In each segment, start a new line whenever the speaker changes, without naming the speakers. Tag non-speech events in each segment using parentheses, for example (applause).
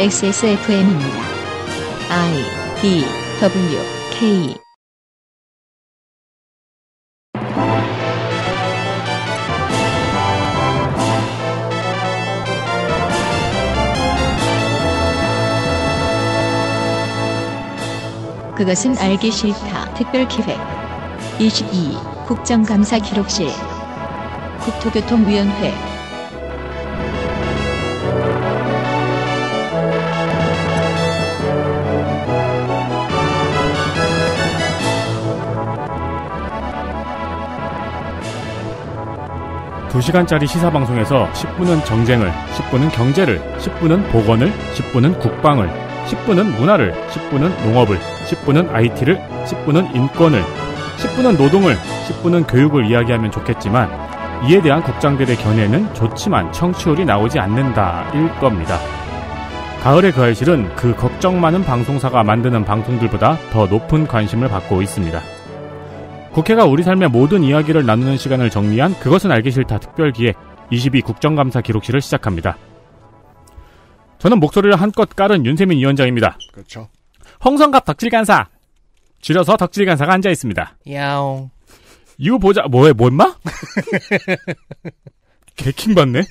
XSFM입니다. I D W K
그것은 알기 싫다. 특별기획 22 국정감사 기록실 국토교통위원회
2시간짜리 시사방송에서 10분은 정쟁을, 10분은 경제를, 10분은 보건을, 10분은 국방을, 10분은 문화를, 10분은 농업을, 10분은 IT를, 10분은 인권을, 10분은 노동을, 10분은 교육을 이야기하면 좋겠지만 이에 대한 국장들의 견해는 좋지만 청취율이 나오지 않는다일 겁니다. 가을의 그 알실은 그 걱정 많은 방송사가 만드는 방송들보다 더 높은 관심을 받고 있습니다. 국회가 우리 삶의 모든 이야기를 나누는 시간을 정리한 그것은 알기 싫다 특별기획 22 국정감사 기록실을 시작합니다. 저는 목소리를 한껏 깔은 윤세민 위원장입니다. 그렇죠. 홍성갑 덕질 간사 줄여서 덕질 간사가 앉아 있습니다. 야옹. 이거 보자 뭐해 뭔마? (laughs) 개킹 받네.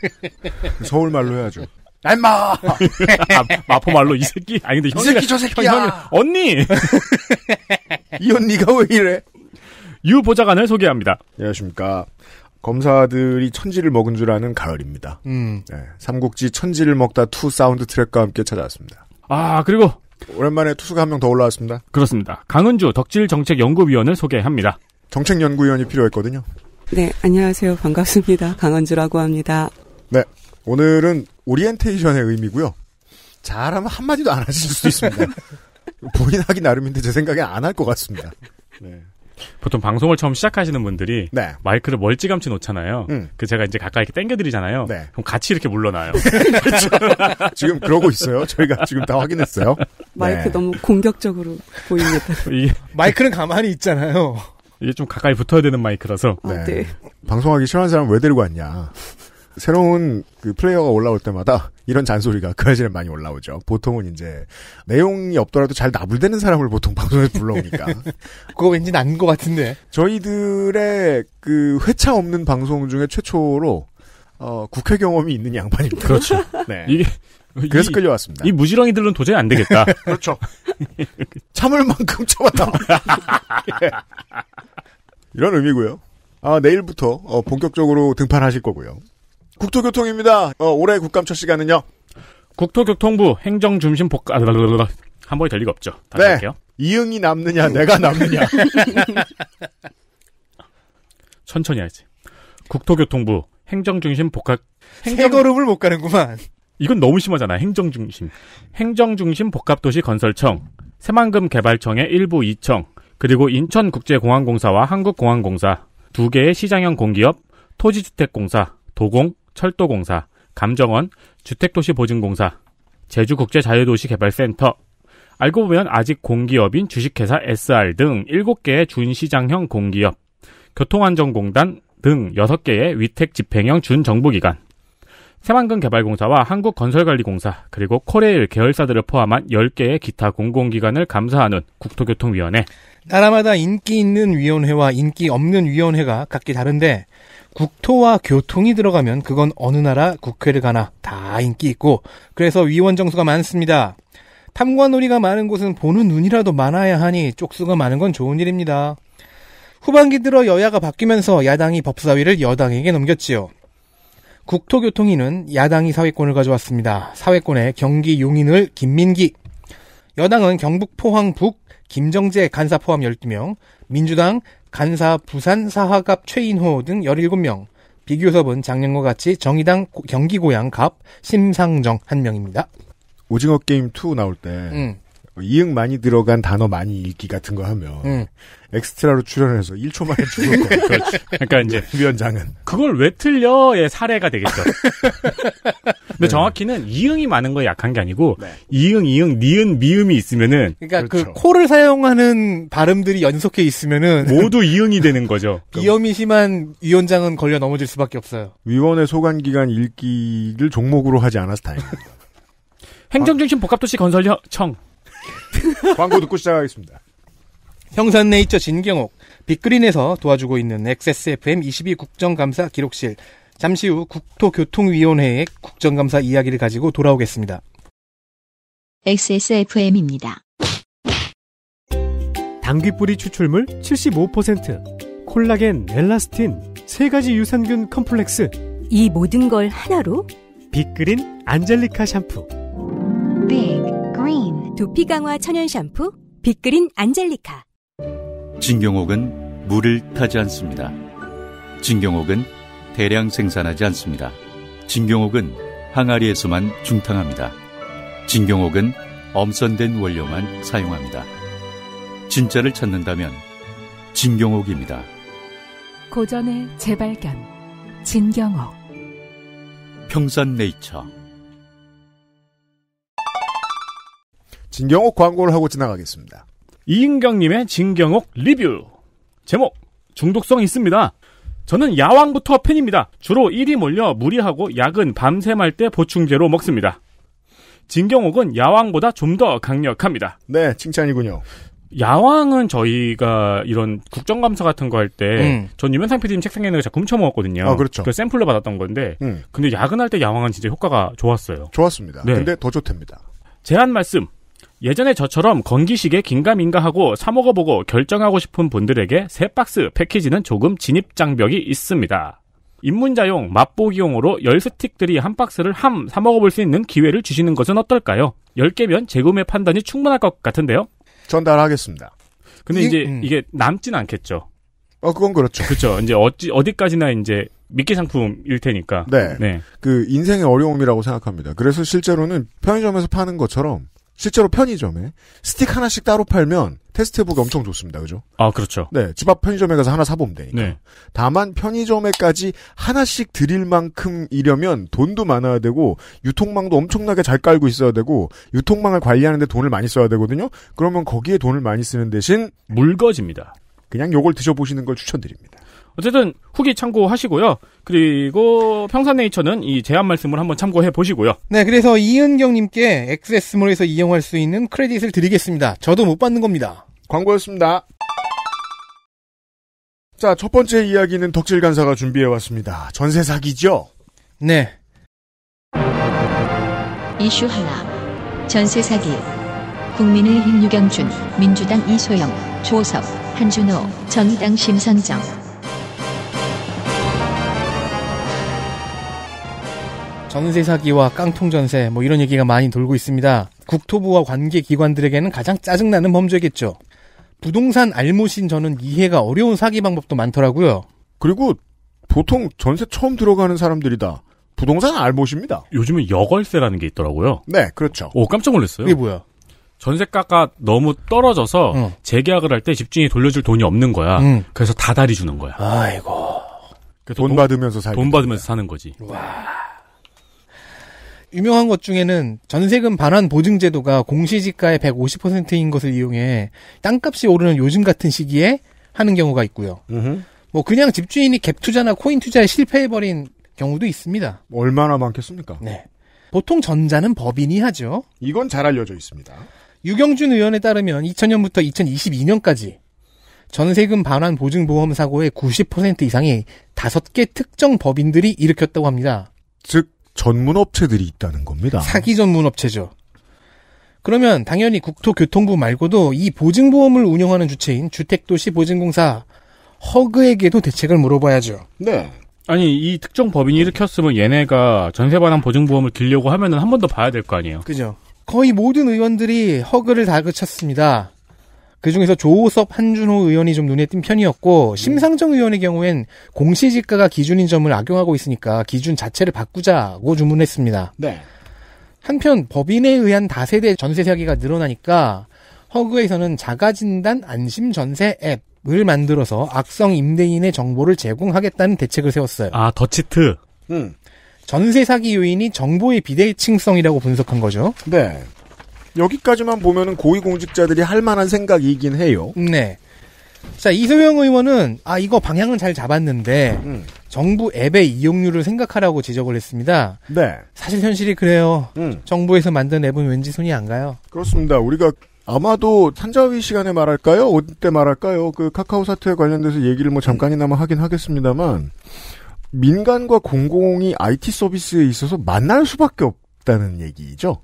서울 말로 해야죠. 엠마 아, 마포 말로 이 새끼 아니 근데 이 새끼 저 새끼야 언니
(laughs) 이 언니가 왜 이래 유 보좌관을 소개합니다. 안녕하십니까. 검사들이 천지를 먹은 줄 아는 가을입니다. 음. 네, 삼국지 천지를 먹다 투 사운드 트랙과 함께 찾아왔습니다. 아 그리고 오랜만에 투수가 한 명 더 올라왔습니다. 그렇습니다. 강은주 덕질 정책 연구위원을 소개합니다. 정책 연구위원이 필요했거든요.
네, 안녕하세요. 반갑습니다. 강은주라고 합니다.
네, 오늘은 오리엔테이션의 의미고요. 잘하면 한마디도 안 하실 수도 있습니다. (laughs) 본인 하기 나름인데 제 생각엔 안 할 것 같습니다. 네. 보통 방송을 처음 시작하시는 분들이
네. 마이크를 멀찌감치 놓잖아요. 음. 그 제가 이제 가까이 이렇게 당겨드리잖아요. 네. 그럼 같이 이렇게 물러나요. (laughs)
그렇죠. 지금 그러고
있어요. 저희가 지금 다 확인했어요. 마이크 네.
너무 공격적으로
보입니다. (laughs) 이게 마이크는 가만히 있잖아요. 이게 좀 가까이 붙어야 되는 마이크라서.
아, 네. 네.
방송하기 싫어하는 사람 왜 데리고 왔냐. 새로운 그 플레이어가 올라올 때마다 이런 잔소리가 그 사실은 많이 올라오죠. 보통은 이제 내용이 없더라도 잘 나불대는 사람을 보통 (laughs) 방송에 서 불러오니까.
(laughs) 그거 왠지 나난것 같은데.
저희들의 그 회차 없는 방송 중에 최초로 어, 국회 경험이 있는 양반입니다. 그렇죠. (laughs) 네. 이게 그래서 이, 끌려왔습니다. 이 무지렁이들은 도저히 안 되겠다. 그렇죠. 참을 만큼 참았다. 이런 의미고요. 아, 내일부터 어, 본격적으로 등판하실 거고요. 국토교통입니다. 어, 올해 국감 첫 시간은요.
국토교통부 행정중심 복합 아, 한 번에 될 리가 없죠. 다시 네. 할게요. 이응이 남느냐 내가 남느냐. (laughs) 천천히 해야지. 국토교통부 행정중심 복합 행정... 세 걸음을 못 가는구만. 이건 너무 심하잖아. 행정중심. 행정중심 복합도시 건설청, 새만금 개발청의 일부 2청 그리고 인천국제공항공사와 한국공항공사, 두 개의 시장형 공기업, 토지주택공사, 도공, 철도공사, 감정원, 주택도시보증공사, 제주국제자유도시개발센터, 알고 보면 아직 공기업인 주식회사 SR 등 7개의 준시장형 공기업, 교통안전공단 등 6개의 위택 집행형 준정부기관, 새만금개발공사와 한국건설관리공사, 그리고 코레일 계열사들을 포함한 10개의 기타 공공기관을 감사하는
국토교통위원회. 나라마다 인기 있는 위원회와 인기 없는 위원회가 각기 다른데 국토와 교통이 들어가면 그건 어느 나라 국회를 가나 다 인기 있고 그래서 위원 정수가 많습니다. 탐관오리가 많은 곳은 보는 눈이라도 많아야 하니 쪽수가 많은 건 좋은 일입니다. 후반기 들어 여야가 바뀌면서 야당이 법사위를 여당에게 넘겼지요. 국토교통위는 야당이 사회권을 가져왔습니다. 사회권의 경기 용인을 김민기. 여당은 경북 포항 북, 김정재 간사 포함 12명, 민주당 간사 부산 사하갑 최인호 등 17명, 비교섭은 작년과 같이 정의당 경기고양갑 심상정 한 명입니다.
오징어 게임 2 나올 때 음. 이응 많이 들어간 단어 많이 읽기 같은 거 하면 응. 음. 엑스트라로 출연해서 1초 만에 죽을
거예요.
그러니까 이제 (laughs) 위원장은 그걸 왜 틀려의 사례가 되겠죠.
근데
네. 정확히는 이응이 많은 거 약한 게 아니고 네. 이응, 이응, 니은, 미음이 있으면은
그러니까 그 그렇죠. 그
코를 사용하는
발음들이 연속해 있으면은 모두 이응이 되는 거죠.
비염이 (laughs) 심한 위원장은 걸려 넘어질 수밖에 없어요. 위원회 소관
기간 읽기를 종목으로 하지
않아서 다행입니다. 행정중심 복합도시 건설청 (laughs) 광고 듣고 시작하겠습니다. 형산네이처 진경옥, 빅그린에서 도와주고 있는 XSFM 22 국정감사 기록실, 잠시 후 국토교통위원회의 국정감사 이야기를 가지고 돌아오겠습니다.
XSFM입니다.
당귀뿌리 추출물 75%, 콜라겐, 엘라스틴,
세 가지 유산균 컴플렉스. 이 모든 걸 하나로?
빅그린 안젤리카 샴푸.
빅. 두피 강화 천연 샴푸 빅그린 안젤리카
진경옥은 물을 타지 않습니다. 진경옥은 대량 생산하지 않습니다. 진경옥은 항아리에서만 중탕합니다. 진경옥은 엄선된 원료만 사용합니다. 진짜를 찾는다면 진경옥입니다.
고전의 재발견 진경옥
평산네이처 진경옥 광고를 하고 지나가겠습니다.
이인경님의 진경옥 리뷰. 제목, 중독성 있습니다. 저는 야왕부터 팬입니다. 주로 일이 몰려 무리하고 약은 밤샘할 때 보충제로 먹습니다. 진경옥은 야왕보다 좀 더 강력합니다.
네, 칭찬이군요.
야왕은 저희가 이런 국정감사 같은 거 할 때전 음. 유면상 PD님 책상에 있는 거 자꾸 훔쳐먹었거든요. 아, 그렇죠. 그 샘플로 받았던 건데 음. 근데 야근할 때 야왕은 진짜 효과가 좋았어요. 좋았습니다. 네. 근데 더 좋답니다. 제안 말씀. 예전에 저처럼 건기식에 긴가민가 하고 사먹어보고 결정하고 싶은 분들에게 세 박스 패키지는 조금 진입장벽이 있습니다. 입문자용, 맛보기용으로 10스틱들이 한 박스를 함 사먹어볼 수 있는 기회를 주시는 것은 어떨까요? 10개면 재구매 판단이 충분할 것 같은데요?
전달하겠습니다.
근데 이, 이제 음. 이게 남진 않겠죠. 어, 그건 그렇죠. 그렇죠. 이제 어찌, 어디까지나 이제 미끼 상품일 테니까. 네. 네.
그 인생의 어려움이라고 생각합니다. 그래서 실제로는 편의점에서 파는 것처럼 실제로 편의점에 스틱 하나씩 따로 팔면 테스트 해보기 엄청 좋습니다. 그죠?
아, 그렇죠. 네.
집 앞 편의점에 가서 하나 사보면 네. 되니까. 네. 다만 편의점에까지 하나씩 드릴 만큼 이려면 돈도 많아야 되고 유통망도 엄청나게 잘 깔고 있어야 되고 유통망을 관리하는데 돈을 많이 써야 되거든요. 그러면 거기에 돈을 많이 쓰는 대신 물거집니다. 그냥 요걸 드셔보시는 걸 추천드립니다. 어쨌든
후기 참고하시고요. 그리고 평산네이처는 이 제안 말씀을 한번 참고해 보시고요.
네, 그래서 이은경님께 XS몰에서 이용할 수 있는 크레딧을 드리겠습니다. 저도 못 받는 겁니다. 광고였습니다. 자, 첫 번째 이야기는
덕질 간사가 준비해 왔습니다. 전세 사기죠? 네.
이슈 하나. 전세 사기. 국민의힘 유경준, 민주당 이소영, 조석, 한준호, 정의당 심상정.
전세 사기와 깡통 전세 뭐 이런 얘기가 많이 돌고 있습니다. 국토부와 관계 기관들에게는 가장 짜증나는 범죄겠죠. 부동산 알못인 저는 이해가 어려운 사기 방법도 많더라고요. 그리고 보통 전세 처음 들어가는 사람들이다. 부동산 알못입니다. 요즘은
여걸세라는 게 있더라고요. 네, 그렇죠. 오, 깜짝 놀랐어요. 이게 뭐야? 전세가가 너무 떨어져서 응. 재계약을 할 때 집주인이 돌려줄 돈이 없는 거야. 응. 그래서 다달이 주는 거야. 아이고.
돈 동, 받으면서 살돈
받으면서 사는 거지. 와.
유명한 것 중에는 전세금 반환 보증 제도가 공시지가의 150%인 것을 이용해 땅값이 오르는 요즘 같은 시기에 하는 경우가 있고요. 으흠. 뭐 그냥 집주인이 갭 투자나 코인 투자에 실패해버린 경우도 있습니다. 뭐 얼마나 많겠습니까? 네. 보통 전자는 법인이 하죠. 이건 잘 알려져 있습니다. 유경준 의원에 따르면 2000년부터 2022년까지 전세금 반환 보증 보험 사고의 90% 이상이 5개 특정 법인들이 일으켰다고 합니다. 즉 전문 업체들이 있다는 겁니다. 사기 전문 업체죠. 그러면 당연히 국토교통부 말고도 이 보증보험을 운영하는 주체인 주택도시보증공사 허그에게도 대책을 물어봐야죠. 네.
아니 이 특정 법인이 일으켰으면 얘네가 전세 반환 보증보험을 길려고 하면은 한 번 더 봐야 될 거 아니에요.
그죠. 거의 모든 의원들이 허그를 다그쳤습니다. 그중에서 조호섭, 한준호 의원이 좀 눈에 띈 편이었고 음. 심상정 의원의 경우엔 공시지가가 기준인 점을 악용하고 있으니까 기준 자체를 바꾸자고 주문했습니다. 네. 한편 법인에 의한 다세대 전세 사기가 늘어나니까 허그에서는 자가진단 안심 전세 앱을 만들어서 악성 임대인의 정보를 제공하겠다는 대책을 세웠어요. 아, 더치트. 음. 전세 사기 요인이 정보의 비대칭성이라고 분석한 거죠. 네. 여기까지만 보면은 고위공직자들이 할 만한 생각이긴 해요. 네. 자, 이소영 의원은, 아, 이거 방향은 잘 잡았는데, 음. 정부 앱의 이용률을 생각하라고 지적을 했습니다. 네. 사실 현실이 그래요. 음. 정부에서 만든 앱은 왠지 손이 안 가요. 그렇습니다. 우리가 아마도 산자위
시간에 말할까요? 어때 말할까요? 그 카카오 사태에 관련돼서 얘기를 뭐 잠깐이나마 하긴 하겠습니다만, 민간과 공공이 IT 서비스에 있어서 만날 수밖에 없다는 얘기죠.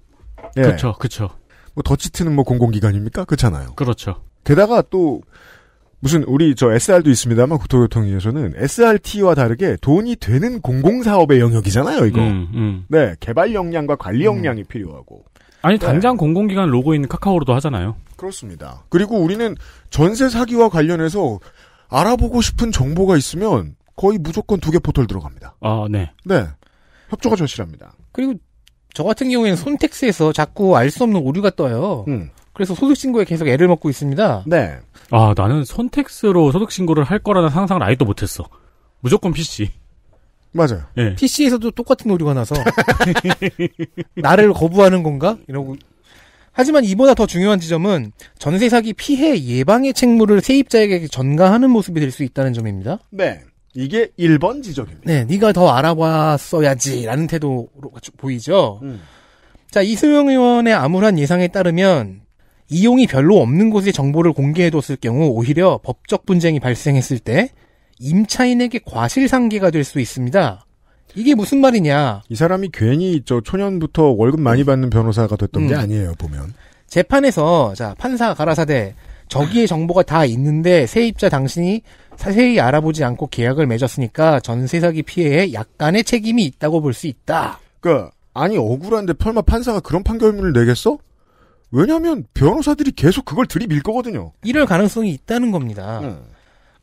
예. 그렇죠, 그렇죠. 뭐 더치트는 뭐 공공기관입니까? 그렇잖아요. 그렇죠. 게다가 또 무슨 우리 저 SR도 있습니다만 국토교통위에서는 SRT와 다르게 돈이 되는 공공사업의 영역이잖아요, 이거. 음, 음. 네, 개발 역량과 관리 음. 역량이 음. 필요하고. 아니 네. 당장 네. 공공기관 로고 있는 카카오로도 하잖아요. 그렇습니다. 그리고 우리는 전세 사기와 관련해서 알아보고 싶은 정보가 있으면
거의 무조건 두 개 포털 들어갑니다. 아, 네. 네. 협조가 절실합니다. 그리고 저 같은 경우에는 손택스에서 자꾸 알 수 없는 오류가 떠요. 음. 그래서 소득신고에 계속 애를 먹고 있습니다. 네.
아, 나는 손택스로 소득신고를 할 거라는 상상을 아직도 못했어. 무조건 PC. 맞아요. 네. 예.
PC에서도 똑같은 오류가 나서. (laughs) 나를 거부하는 건가? 이러고. 하지만 이보다 더 중요한 지점은 전세 사기 피해 예방의 책무를 세입자에게 전가하는 모습이 될 수 있다는 점입니다.
네. 이게 1번 지적입니다. 네,
네가 더 알아봤어야지라는 태도로 보이죠. 음. 자, 이소영 의원의 암울한 예상에 따르면 이용이 별로 없는 곳에 정보를 공개해뒀을 경우 오히려 법적 분쟁이 발생했을 때 임차인에게 과실상계가 될 수 있습니다. 이게 무슨 말이냐? 이 사람이 괜히 저 초년부터 월급 많이 음. 받는 변호사가 됐던 음. 게 아니에요 보면. 재판에서 자 판사 가라사대 저기에 정보가 다 있는데 세입자 당신이 자세히 알아보지 않고 계약을 맺었으니까 전세 사기 피해에 약간의 책임이 있다고 볼 수 있다. 그 아니 억울한데 설마 판사가 그런 판결문을 내겠어? 왜냐하면 변호사들이 계속 그걸 들이밀 거거든요. 이럴 가능성이 있다는 겁니다. 음.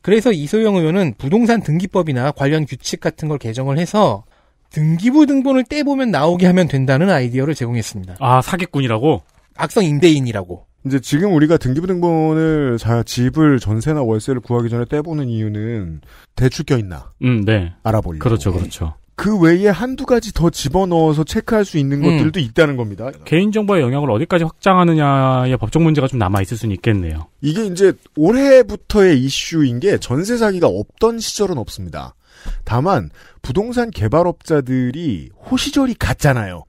그래서 이소영 의원은 부동산 등기법이나 관련 규칙 같은 걸 개정을 해서 등기부 등본을 떼보면 나오게 하면 된다는 아이디어를 제공했습니다. 아 사기꾼이라고? 악성 임대인이라고.
이제 지금 우리가 등기부등본을 자 집을 전세나 월세를 구하기 전에 떼보는 이유는 대출 껴있나 음, 네.
알아보려고. 그렇죠, 그렇죠.
그 외에 한두 가지 더 집어넣어서 체크할 수 있는 음. 것들도 있다는 겁니다.
개인정보의 영역을 어디까지 확장하느냐의 법적 문제가 좀 남아있을 수는 있겠네요.
이게 이제 올해부터의 이슈인 게 전세 사기가 없던 시절은 없습니다. 다만 부동산 개발업자들이 호시절이 같잖아요.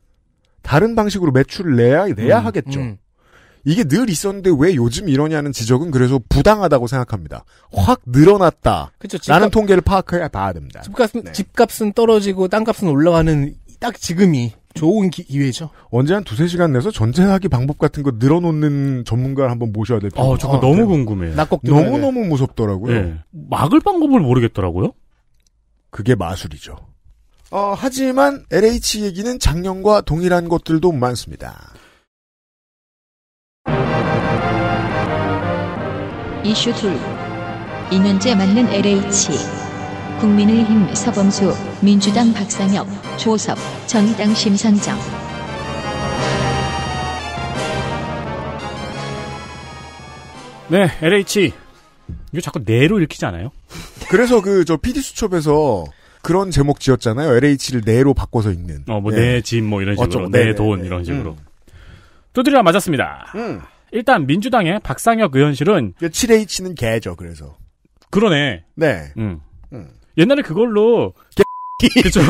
다른 방식으로 매출을 내야 내야 음, 하겠죠. 음. 이게 늘 있었는데 왜 요즘 이러냐는
지적은 그래서 부당하다고 생각합니다. 확 늘어났다. 그렇죠. 집값, 라는 통계를 파악해야 봐야 됩니다. 집값은, 네. 집값은 떨어지고 땅값은 올라가는 딱 지금이 좋은 기,
회죠 언제 한 두세 시간 내서 전제하기 방법 같은 거 늘어놓는 전문가를 한번 모셔야 될 어, 필요가 어, 저거 아, 너무 궁금해요. 너무너무 무섭더라고요. 네. 막을 방법을 모르겠더라고요. 그게 마술이죠. 어, 하지만 LH 얘기는 작년과 동일한 것들도 많습니다.
이슈 2. 2년째 맞는 LH. 국민의힘 서범수, 민주당 박상혁, 조섭, 정의당 심상정.
네, LH. 이거 자꾸 내로 읽히지 않아요?
그래서 그저 PD 수첩에서 그런 제목 지었잖아요. LH를 내로 바꿔서 읽는. 어, 뭐, 내 네. 집, 뭐, 이런 식으로. 어내 네, 네, 돈, 이런 식으로.
음. 두드려 맞았습니다. 음. 일단 민주당의 박상혁 의원실은 7H는 그 개죠. 그래서 그러네. 네. 음. 음. 옛날에
그걸로 (laughs) 그쵸.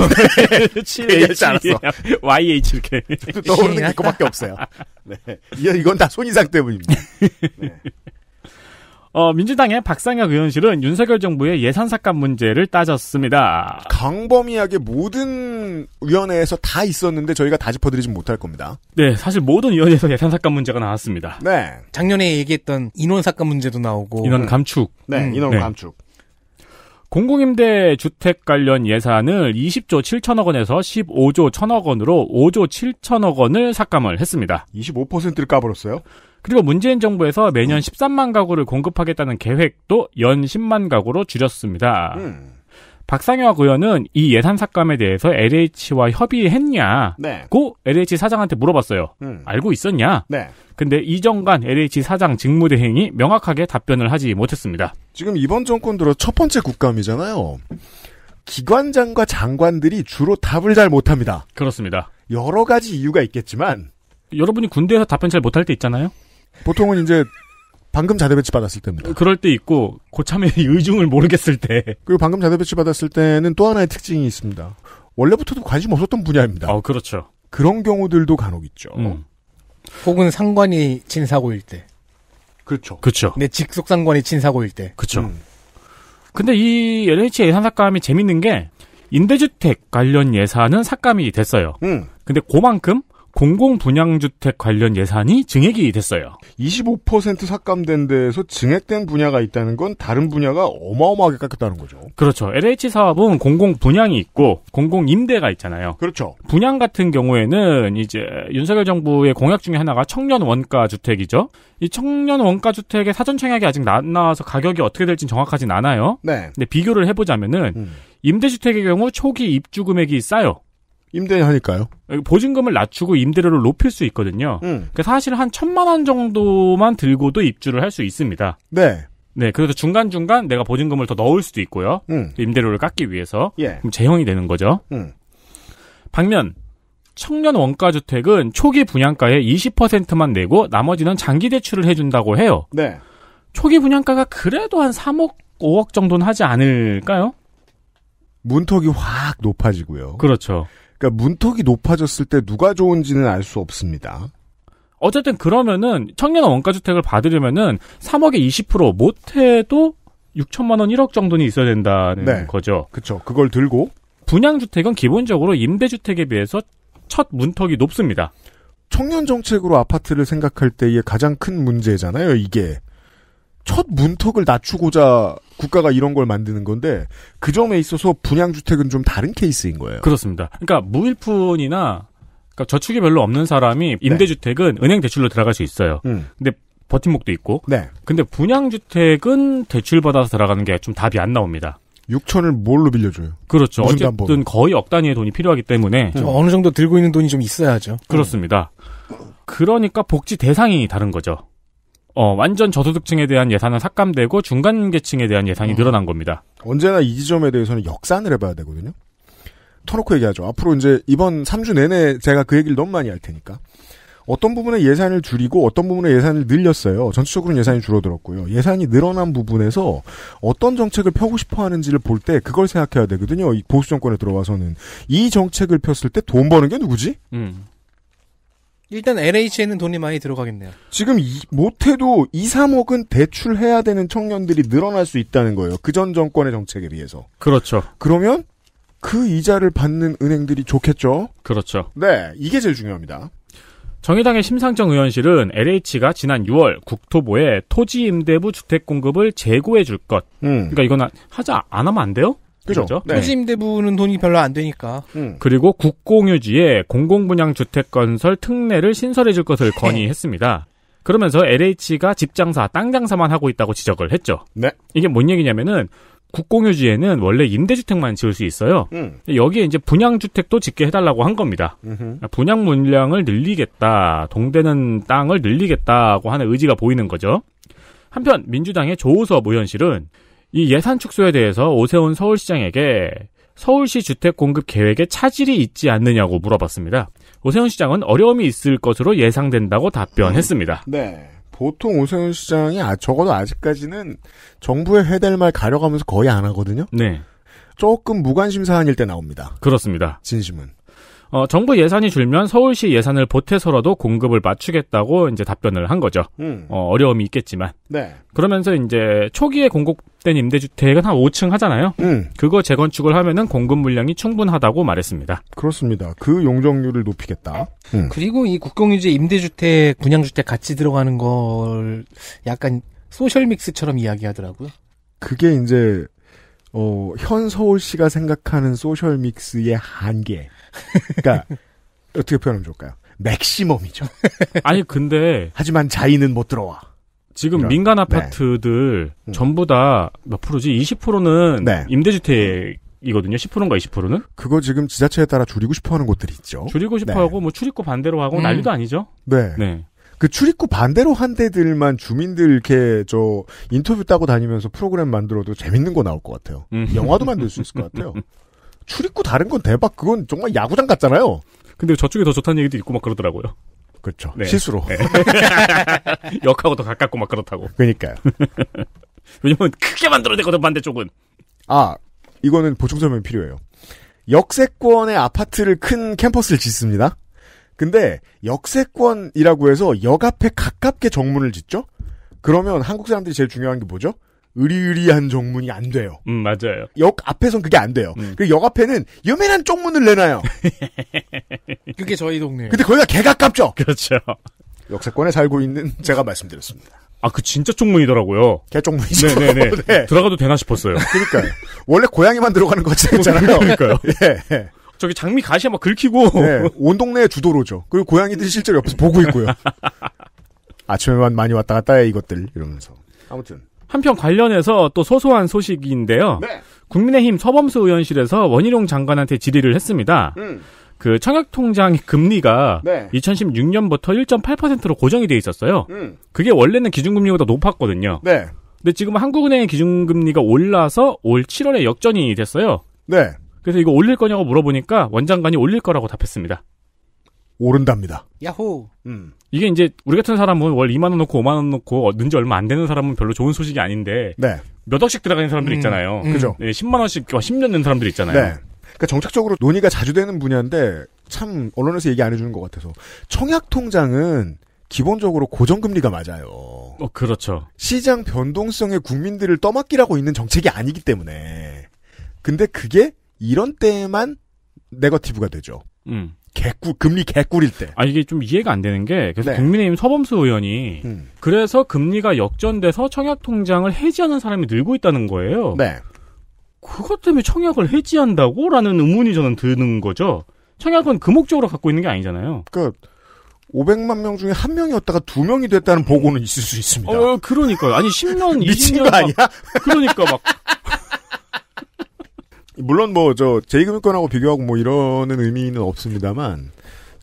7H (laughs) 알았어. (laughs) YH 이렇게. 떠오르는 게 그거밖에 없어요. 네. 이건 다 손이상 때문입니다. 네.
어, 민주당의 박상혁 의원실은 윤석열 정부의 예산 삭감 문제를
따졌습니다. 강범위하게 모든 위원회에서 다 있었는데 저희가 다 짚어드리진 못할 겁니다. 네, 사실 모든 위원회에서 예산 삭감 문제가 나왔습니다.
네. 작년에 얘기했던 인원 삭감 문제도 나오고 인원 감축. 네, 음, 인원 네. 감축. 공공임대
주택 관련 예산을 20조 7천억 원에서 15조 1천억 원으로 5조 7천억 원을 삭감을 했습니다. 25%를 까버렸어요? 그리고 문재인 정부에서 매년 13만 음. 가구를 공급하겠다는 계획도 연 10만 가구로 줄였습니다. 음. 박상혁 의원은 이 예산 삭감에 대해서 LH와 협의했냐고 네. LH 사장한테 물어봤어요. 음. 알고 있었냐? 네. 근데 이정관 LH 사장 직무대행이 명확하게 답변을 하지 못했습니다.
지금 이번 정권 들어 첫 번째 국감이잖아요. 기관장과 장관들이 주로 답을 잘 못합니다. 그렇습니다. 여러 가지 이유가 있겠지만 여러분이 군대에서 답변 잘 못할 때 있잖아요. 보통은 이제 방금 자대 배치 받았을 때입니다. 그럴 때 있고 고참의 (laughs) 의중을 모르겠을 때. 그리고 방금 자대 배치 받았을 때는 또 하나의 특징이 있습니다. 원래부터도 관심 없었던 분야입니다. 어, 그렇죠. 그런 경우들도 간혹 있죠. 음.
혹은 상관이 친 사고일 때. 그렇죠. 그렇죠. 내 직속 상관이 친 사고일 때. 그렇죠. 음. 근데 이 LH 예산 삭감이
재밌는 게 임대주택 관련 예산은 삭감이 됐어요. 음. 근데 그만큼
공공 분양주택 관련 예산이 증액이 됐어요. 25% 삭감된 데에서 증액된 분야가 있다는 건 다른 분야가 어마어마하게 깎였다는 거죠. 그렇죠.
LH 사업은 공공 분양이 있고 공공 임대가 있잖아요. 그렇죠. 분양 같은 경우에는 이제 윤석열 정부의 공약 중에 하나가 청년 원가 주택이죠. 이 청년 원가 주택의 사전 청약이 아직 안 나와서 가격이 어떻게 될지는 정확하진 않아요. 네. 근데 비교를 해보자면은 음. 임대주택의 경우 초기 입주 금액이 싸요. 임대하니까요. 보증금을 낮추고 임대료를 높일 수 있거든요. 음. 그 사실 한 천만 원 정도만 들고도 입주를 할 수 있습니다. 네. 네, 그래서 중간중간 내가 보증금을 더 넣을 수도 있고요. 음. 임대료를 깎기 위해서. 예. 그럼 재형이 되는 거죠. 음. 반면, 청년 원가주택은 초기 분양가의 20%만 내고 나머지는 장기 대출을 해준다고 해요.
네.
초기
분양가가 그래도
한 3억, 5억 정도는 하지 않을까요? 문턱이 확 높아지고요. 그렇죠. 그러니까 문턱이 높아졌을 때 누가 좋은지는 알 수 없습니다.
어쨌든 그러면은 청년 원가주택을 받으려면은 3억에 20% 못해도 6천만 원 1억 정도는 있어야 된다는 네. 거죠. 그렇죠. 그걸 들고 분양주택은 기본적으로 임대주택에 비해서 첫 문턱이 높습니다.
청년 정책으로 아파트를 생각할 때의 가장 큰 문제잖아요. 이게 첫 문턱을 낮추고자 국가가 이런 걸 만드는 건데 그 점에 있어서 분양주택은 좀 다른 케이스인 거예요. 그렇습니다. 그러니까 무일푼이나 그러니까 저축이
별로
없는 사람이 네. 임대주택은 네. 은행 대출로 들어갈 수 있어요. 음. 근데 버팀목도 있고. 네. 근데 분양주택은 대출 받아서 들어가는 게 좀 답이 안 나옵니다.
6천을 뭘로 빌려줘요? 그렇죠. 어쨌든 담보로.
거의 억 단위의 돈이 필요하기 때문에 음. 어느
정도 들고 있는 돈이 좀 있어야죠.
그렇습니다. 그러니까 복지 대상이 다른 거죠. 어, 완전 저소득층에 대한 예산은 삭감되고 중간 계층에 대한 예산이 음. 늘어난 겁니다.
언제나 이 지점에 대해서는 역산을 해봐야 되거든요. 터놓고 얘기하죠. 앞으로 이제 이번 3주 내내 제가 그 얘기를 너무 많이 할 테니까. 어떤 부분에 예산을 줄이고 어떤 부분에 예산을 늘렸어요. 전체적으로는 예산이 줄어들었고요. 예산이 늘어난 부분에서 어떤 정책을 펴고 싶어 하는지를 볼 때 그걸 생각해야 되거든요. 보수 정권에 들어와서는 이 정책을 폈을 때 돈 버는 게 누구지?
음.
일단 LH에는 돈이 많이 들어가겠네요.
지금 이, 못해도 2, 3억은 대출해야 되는 청년들이 늘어날 수 있다는 거예요. 그 전 정권의 정책에 비해서. 그렇죠. 그러면 그 이자를 받는 은행들이 좋겠죠? 그렇죠. 네, 이게 제일 중요합니다.
정의당의 심상정 의원실은 LH가 지난 6월 국토부에 토지임대부 주택 공급을 재고해 줄 것. 음. 그러니까 이건 하자 안 하면 안 돼요? 그렇죠 네. 토지
임대부는 돈이 별로 안 되니까. 음.
그리고 국공유지에 공공분양 주택 건설 특례를 신설해 줄 것을 네. 건의했습니다. 그러면서 LH가 집 장사, 땅 장사만 하고 있다고 지적을 했죠. 네. 이게 뭔 얘기냐면은 국공유지에는 원래 임대주택만 지을 수 있어요. 음. 여기에 이제 분양주택도 짓게 해달라고 한 겁니다. 음흠. 분양 물량을 늘리겠다, 동대는 땅을 늘리겠다고 하는 의지가 보이는 거죠. 한편 민주당의 조우섭 의원실은 이 예산 축소에 대해서 오세훈 서울시장에게 서울시 주택 공급 계획에 차질이 있지 않느냐고 물어봤습니다. 오세훈 시장은 어려움이 있을 것으로 예상된다고 답변했습니다.
음, 네. 보통 오세훈 시장이 아, 적어도 아직까지는 정부의 해댈 말 가려가면서 거의 안 하거든요. 네. 조금 무관심 사안일 때 나옵니다. 그렇습니다. 진심은.
어, 정부 예산이 줄면 서울시 예산을 보태서라도 공급을 맞추겠다고 이제 답변을 한 거죠. 음. 어, 어려움이 있겠지만. 네. 그러면서 이제 초기에 공급된 임대주택은 한 5층 하잖아요. 음. 그거 재건축을 하면은 공급 물량이 충분하다고 말했습니다.
그렇습니다. 그 용적률을 높이겠다. 음. 그리고 이 국공유지 임대주택, 분양주택 같이 들어가는 걸 약간 소셜믹스처럼 이야기하더라고요.
그게 이제 어, 현 서울시가 생각하는 소셜 믹스의 한계. 그러니까 어떻게 표현하면 좋을까요? 맥시멈이죠. 아니 근데 하지만 자의는 못 들어와. 지금 이런. 민간 네.
아파트들 네. 전부 다 몇 프로지? 20%는 네. 임대주택이거든요.
10%인가 20%는? 그거 지금 지자체에 따라 줄이고 싶어하는 곳들이 있죠. 줄이고 네. 싶어하고
뭐 출입구 반대로 하고 음. 난리도 아니죠.
네. 네. 그 출입구 반대로 한 데들만 주민들 이렇게 저 인터뷰 따고 다니면서 프로그램 만들어도 재밌는 거 나올 것 같아요. 음. 영화도 만들 수 있을 것 같아요. (laughs) 출입구 다른 건 대박. 그건 정말 야구장 같잖아요. 근데 저쪽이 더 좋다는 얘기도 있고 막 그러더라고요. 그렇죠. 네. 실수로. 네.
(laughs) 역하고 더 가깝고 막 그렇다고.
그러니까요. (laughs) 왜냐면
크게 만들어내거든 반대쪽은.
아 이거는 보충 설명 필요해요. 역세권의 아파트를 큰 캠퍼스를 짓습니다. 근데 역세권이라고 해서 역 앞에 가깝게 정문을 짓죠. 그러면 한국 사람들이 제일 중요한 게 뭐죠? 의리의리한 정문이 안 돼요. 음, 맞아요. 역 앞에선 그게 안 돼요. 음. 그리고 역 앞에는 유명한 쪽문을 내놔요.
(laughs) 그게 저희 동네예요. 근데 거기가
개가깝죠? 그렇죠. 역세권에 살고 있는 제가 말씀드렸습니다. 아, 그 진짜 쪽문이더라고요. 개쪽문이죠. 네네네. 네. (laughs) 네. 들어가도 되나 싶었어요. 그러니까요. 원래 고양이만 들어가는 것 같잖아요. (laughs) 그러니까요. 예, 예. 저기 장미 가시에 막 긁히고. 네, 온 동네의 주도로죠. 그리고 고양이들이 실제로 옆에서 보고 있고요. 아침에만 많이 왔다 갔다 해, 이것들. 이러면서.
아무튼.
한편 관련해서 또 소소한 소식인데요. 네. 국민의힘 서범수 의원실에서 원희룡 장관한테 질의를 했습니다. 음. 그 청약통장의 금리가 네. 2016년부터 1.8%로 고정이 돼 있었어요. 음. 그게 원래는 기준금리보다 높았거든요. 네. 근데 지금 한국은행의 기준금리가 올라서 올 7월에 역전이 됐어요. 네. 그래서 이거 올릴 거냐고 물어보니까 원장관이 올릴 거라고 답했습니다.
오른답니다.
야호. 음.
이게 이제 우리 같은 사람은 월 2만 원 넣고 5만 원 넣고 는지 얼마 안 되는 사람은 별로 좋은 소식이 아닌데 네. 몇 억씩 들어가는 사람들 음, 있잖아요. 음. 그죠? 네, 10만 원씩 10년 어, 낸 사람들 있잖아요. 네.
그러니까 정책적으로 논의가 자주 되는 분야인데 참 언론에서 얘기 안 해주는 것 같아서 청약 통장은 기본적으로 고정금리가 맞아요. 어, 그렇죠. 시장 변동성에 국민들을 떠맡기라고 있는 정책이 아니기 때문에. 근데 그게 이런 때에만 네거티브가 되죠. 음. 개꿀 금리 개꿀일 때. 아
이게 좀 이해가 안 되는 게 그래서 네. 국민의힘 서범수 의원이 음. 그래서 금리가 역전돼서 청약 통장을 해지하는 사람이 늘고 있다는 거예요. 네. 그것 때문에 청약을 해지한다고라는 의문이 저는 드는 거죠. 청약은 그 목적으로 갖고 있는 게 아니잖아요. 그
500만 명 중에 한 명이었다가 두 명이 됐다는 보고는 있을 수 있습니다. 어, 그러니까요. 아니
10년, (laughs) 미친 20년 거 아니야? 막, 그러니까 막
물론 뭐저제이금융권하고 비교하고 뭐 이러는 의미는 없습니다만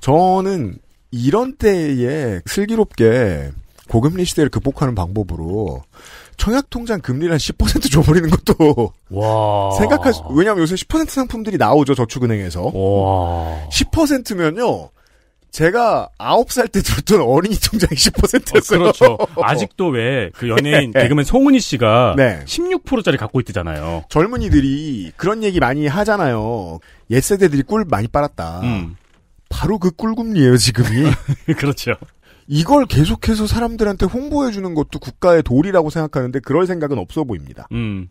저는 이런 때에 슬기롭게 고금리 시대를 극복하는 방법으로 청약통장 금리를 한 10% 줘버리는 것도 생각할 수, 왜냐하면 요새 10% 상품들이 나오죠 저축은행에서 와. 10%면요 제가 아홉 살 때 들었던 어린이 통장 20%였어요. 어, 그렇죠. (laughs) 아직도
왜 그 연예인 네. 개그맨
송은희 씨가 네. 16%짜리 갖고 있대잖아요. 젊은이들이 그런 얘기 많이 하잖아요. 옛 세대들이 꿀 많이 빨았다. 음. 바로 그 꿀금리예요 지금이. (laughs) 그렇죠. 이걸 계속해서 사람들한테 홍보해 주는 것도 국가의 도리라고 생각하는데 그럴 생각은 없어 보입니다. 음.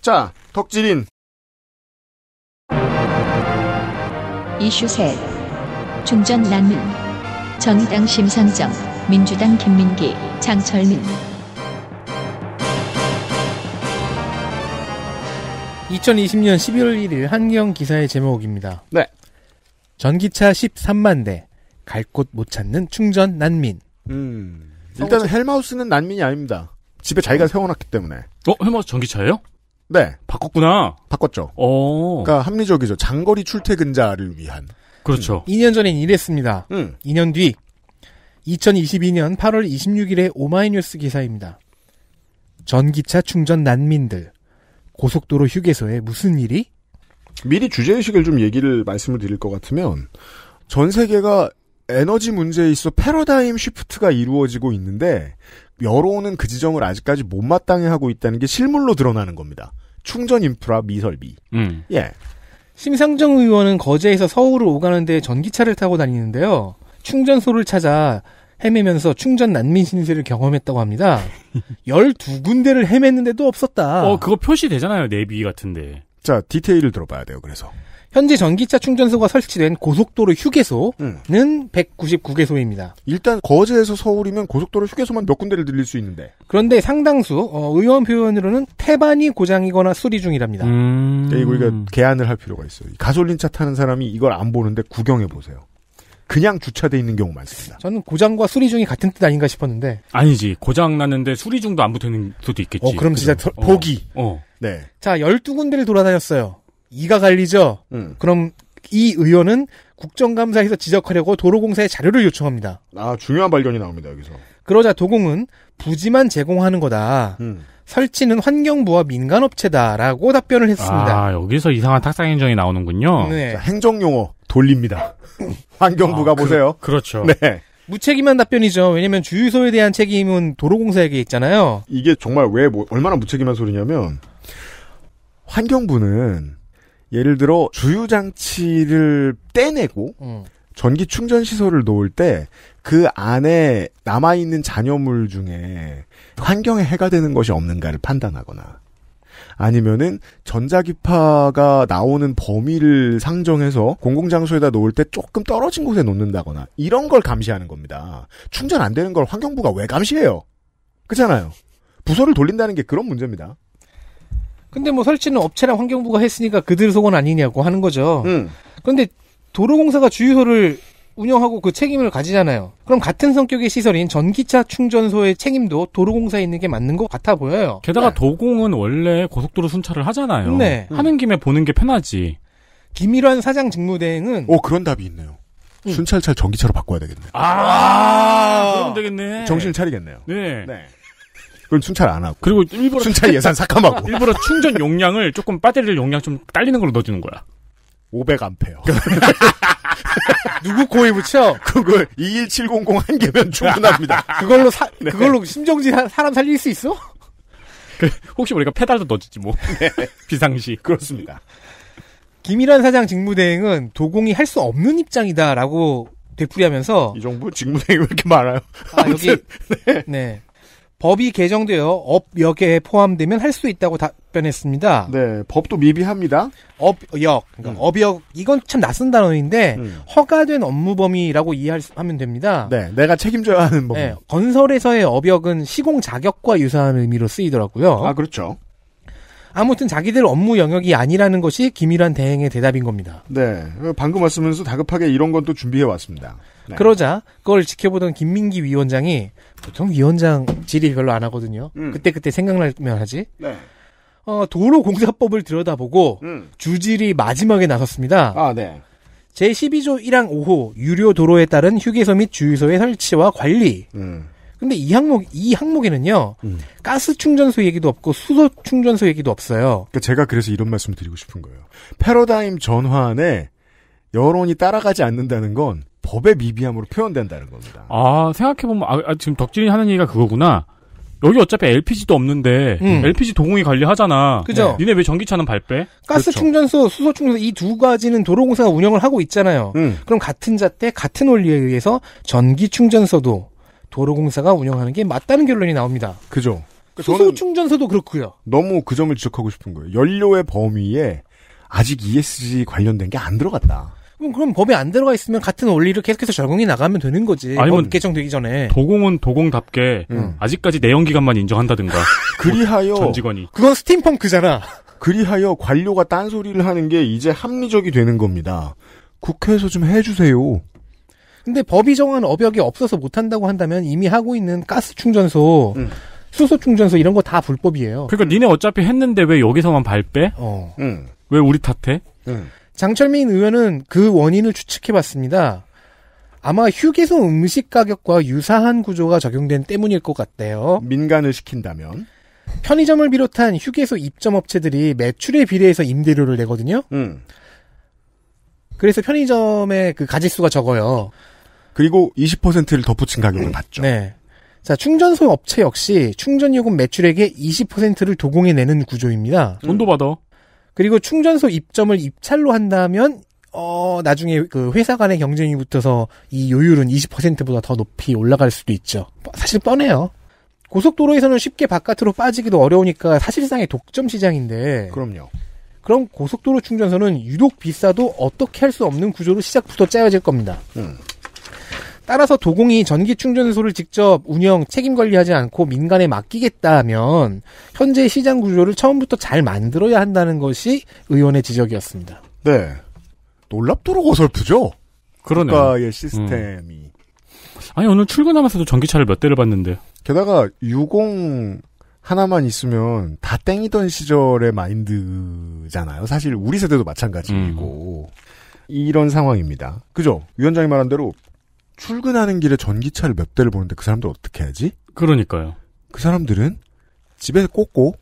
자, 덕질인
이슈 셋. 충전 난민 정의당 심상정 민주당 김민기 장철민
2020년 11월 1일 한경 기사의 제목입니다. 네. 전기차 13만 대, 갈 곳 못 찾는 충전 난민.
음.
일단은 어,
헬마우스는 난민이
아닙니다. 집에 자기가 어. 세워놨기 때문에. 어, 헬마우스 전기차예요? 네. 바꿨구나. 바꿨죠. 어. 그러니까 합리적이죠. 장거리
출퇴근자를 위한. 그렇죠. 2년 전엔 이랬습니다. 음. 2년 음. 뒤 2022년 8월 2 6일에 오마이뉴스 기사입니다. 전기차 충전 난민들 고속도로 휴게소에 무슨 일이?
미리 주제의식을 좀 얘기를 말씀을 드릴 것 같으면 전 세계가 에너지 문제에 있어 패러다임 쉬프트가 이루어지고 있는데 여론은 그 지점을 아직까지 못마땅해 하고 있다는 게 실물로 드러나는 겁니다. 충전 인프라 미설비.
음.
예. 심상정 의원은 거제에서 서울을 오가는 데 전기차를 타고 다니는데요. 충전소를 찾아 헤매면서 충전 난민 신세를 경험했다고 합니다. 12군데를 (laughs) 헤맸는데도 없었다. 어,
그거 표시되잖아요. 내비 같은데.
자, 디테일을 들어봐야 돼요. 그래서. 현재 전기차 충전소가 설치된 고속도로 휴게소는 음. 199개소입니다. 일단 거제에서 서울이면 고속도로 휴게소만 몇 군데를 늘릴수 있는데. 그런데 상당수 어, 의원 표현으로는 태반이 고장이거나 수리 중이랍니다. 음. 그러니 예, 우리가
개안을 할 필요가 있어요. 가솔린차 타는 사람이 이걸 안 보는데 구경해 보세요. 그냥 주차돼 있는 경우 많습니다.
저는 고장과 수리 중이 같은 뜻 아닌가 싶었는데
아니지
고장 났는데 수리 중도 안 붙는 어있 수도 있겠지. 어, 그럼 그죠? 진짜 포기. 어, 어. 네.
자 12군데를 돌아다녔어요. 이가 갈리죠. 음. 그럼 이 의원은 국정감사에서 지적하려고 도로공사에 자료를 요청합니다. 아 중요한 발견이 나옵니다 여기서. 그러자 도공은 부지만 제공하는 거다. 음. 설치는 환경부와 민간업체다라고 답변을 했습니다. 아,
여기서 이상한 탁상 행정이 나오는군요. 네. 자, 행정 용어 돌립니다.
(laughs) 환경부가 아, 그, 보세요. 그,
렇죠 네.
무책임한 답변이죠. 왜냐면 주유소에 대한 책임은 도로공사에게 있잖아요.
이게 정말 왜 뭐, 얼마나 무책임한 소리냐면 환경부는 예를 들어 주유 장치를 떼내고 음. 전기 충전 시설을 놓을 때 그 안에 남아 있는 잔여물 중에 환경에 해가 되는 것이 없는가를 판단하거나 아니면은 전자기파가 나오는 범위를 상정해서 공공장소에다 놓을 때 조금 떨어진 곳에 놓는다거나 이런 걸 감시하는 겁니다. 충전 안 되는 걸 환경부가 왜 감시해요? 그렇잖아요.
부서를 돌린다는 게 그런 문제입니다. 근데 뭐 설치는 업체랑 환경부가 했으니까 그들 속은 아니냐고 하는 거죠. 음. 근데 도로공사가 주유소를 운영하고 그 책임을 가지잖아요. 그럼 같은 성격의 시설인 전기차 충전소의 책임도 도로공사에 있는 게 맞는 것 같아 보여요. 게다가 네. 도공은 원래 고속도로 순찰을 하잖아요. 네. 하는 음. 김에 보는 게
편하지. 김일환 사장 직무대행은 오 그런 답이 있네요. 음. 순찰차 전기차로 바꿔야 되겠네요. 아, 아~ 그러면 되겠네. 정신 차리겠네요. 네. 네. 그건 순찰 안 하고. 그리고 일부러 순찰 예산 삭감하고. (laughs) 일부러
충전 용량을 조금 배터리 용량 좀 딸리는 걸로 넣어주는 거야.
500암페어. (laughs) 누구 코에 붙여? 그걸 21700 한 개면 충분합니다. (laughs) 그걸로 사, 네. 그걸로 심정지 사람 살릴
수 있어? 그, 혹시 우리가 페달도 넣어주지 뭐. 네. 비상시. 그렇습니다. 김일환 사장 직무대행은 도공이 할 수 없는 입장이다라고 되풀이하면서 이 정부 직무대행이 왜 이렇게 많아요? 아, 여기 네. 네. 법이 개정되어 업역에 포함되면 할 수 있다고 답변했습니다. 네, 법도 미비합니다. 업역, 그러니까 음. 업역 이건 참 낯선 단어인데 음. 허가된 업무 범위라고 이해하면 됩니다. 네, 내가 책임져야 하는 범위. 네, 건설에서의 업역은 시공 자격과 유사한 의미로 쓰이더라고요. 아, 그렇죠. 아무튼 자기들 업무 영역이 아니라는 것이 기밀한 대행의 대답인 겁니다. 네, 방금 왔으면서 다급하게 이런 건 또 준비해 왔습니다. 네. 그러자 그걸 지켜보던 김민기 위원장이 보통 위원장 질의 별로 안 하거든요. 음. 그때 그때 생각나면 하지. 네. 어, 도로공사법을 들여다보고 음. 주질이 마지막에 나섰습니다. 아, 네. 제12조 1항 5호 유료 도로에 따른 휴게소 및 주유소의 설치와 관리. 음. 근데 이 항목 이 항목에는요 음. 가스 충전소 얘기도 없고 수소 충전소 얘기도 없어요. 그러니까 제가 그래서 이런 말씀 을 드리고 싶은 거예요.
패러다임 전환에 여론이 따라가지 않는다는 건 법의 미비함으로 표현된다는
겁니다.
아, 생각해보면, 아, 아 지금 덕질이 하는 얘기가 그거구나. 여기 어차피 LPG도 없는데 음. LPG 동공이 관리하잖아. 그죠? 네. 니네 왜 전기차는 발빼?
가스 그렇죠. 충전소, 수소 충전소 이 두 가지는 도로공사가 운영을 하고 있잖아요. 음. 그럼 같은 자대 같은 원리에 의해서 전기 충전소도 도로공사가 운영하는 게 맞다는 결론이 나옵니다. 그죠? 수소 그러니까 충전소도 그렇고요.
너무 그 점을 지적하고 싶은 거예요. 연료의 범위에 아직 ESG 관련된 게 안 들어갔다.
뭐 그럼, 그럼 법에 안 들어가 있으면 같은 원리를 계속해서 적용이 나가면 되는 거지. 아니면 뭐
개정되기 전에. 도공은 도공답게 음. 아직까지 내연 기간만 인정한다든가.
(laughs) 그리하여 전 직원이. 그건 스팀펑크잖아. (laughs) 그리하여 관료가 딴소리를 하는
게 이제 합리적이 되는 겁니다. 국회에서 좀 해주세요. 근데 법이 정한 어벽이 없어서 못한다고 한다면 이미 하고 있는 가스 충전소, 음. 수소 충전소 이런 거 다 불법이에요.
그러니까 니네 어차피 했는데 왜 여기서만 발 빼? 어. 음. 왜 우리 탓해?
음.
장철민 의원은 그 원인을 추측해봤습니다. 아마 휴게소 음식 가격과 유사한 구조가 적용된 때문일 것 같대요. 민간을 시킨다면? 편의점을 비롯한 휴게소 입점 업체들이 매출에 비례해서 임대료를 내거든요. 음. 그래서 편의점의 그 가짓수가 적어요. 그리고 20%를 덧붙인 가격을 받죠. 음. 네. 자, 충전소 업체 역시 충전 요금 매출액의 20%를 도공해 내는 구조입니다. 돈도 받아. 그리고 충전소 입점을 입찰로 한다면 어, 나중에 그 회사 간의 경쟁이 붙어서 이 요율은 20%보다 더 높이 올라갈 수도 있죠. 사실 뻔해요. 고속도로에서는 쉽게 바깥으로 빠지기도 어려우니까 사실상의 독점 시장인데. 그럼요. 그럼 고속도로 충전소는 유독 비싸도 어떻게 할 수 없는 구조로 시작부터 짜여질 겁니다. 음. 따라서 도공이 전기 충전소를 직접 운영 책임 관리하지 않고 민간에 맡기겠다면 현재 시장 구조를 처음부터 잘 만들어야 한다는 것이 의원의 지적이었습니다. 네. 놀랍도록 어설프죠. 그러네 국가의 음. 시스템이.
음. 아니 오늘 출근하면서도 전기차를 몇 대를 봤는데. 게다가 60 하나만 있으면 다 땡이던 시절의 마인드잖아요. 사실 우리 세대도 마찬가지고. 음. 이런 상황입니다. 그죠? 위원장이 말한 대로 출근하는 길에 전기차를 몇 대를 보는데 그 사람들 어떻게 하지? 그러니까요. 그 사람들은 집에서 꽂고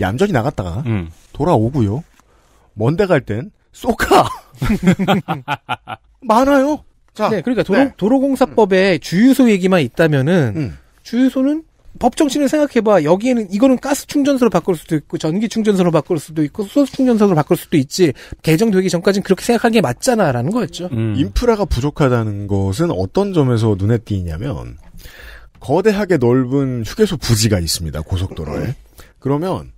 얌전히 나갔다가 음. 돌아오고요. 먼데 갈
땐 쏘카 (laughs) 많아요. 자, 네, 그러니까 도로, 네. 공사법에 주유소 얘기만 있다면은 음. 주유소는 법 정신을 생각해봐. 여기에는 이거는 가스 충전소로 바꿀 수도 있고 전기 충전소로 바꿀 수도 있고 수소 충전소로 바꿀 수도 있지. 개정되기 전까지는 그렇게 생각한 게 맞잖아라는 거였죠. 음. 음. 인프라가 부족하다는 것은 어떤
점에서 눈에 띄냐면 거대하게 넓은 휴게소 부지가 있습니다. 고속도로에. 그러면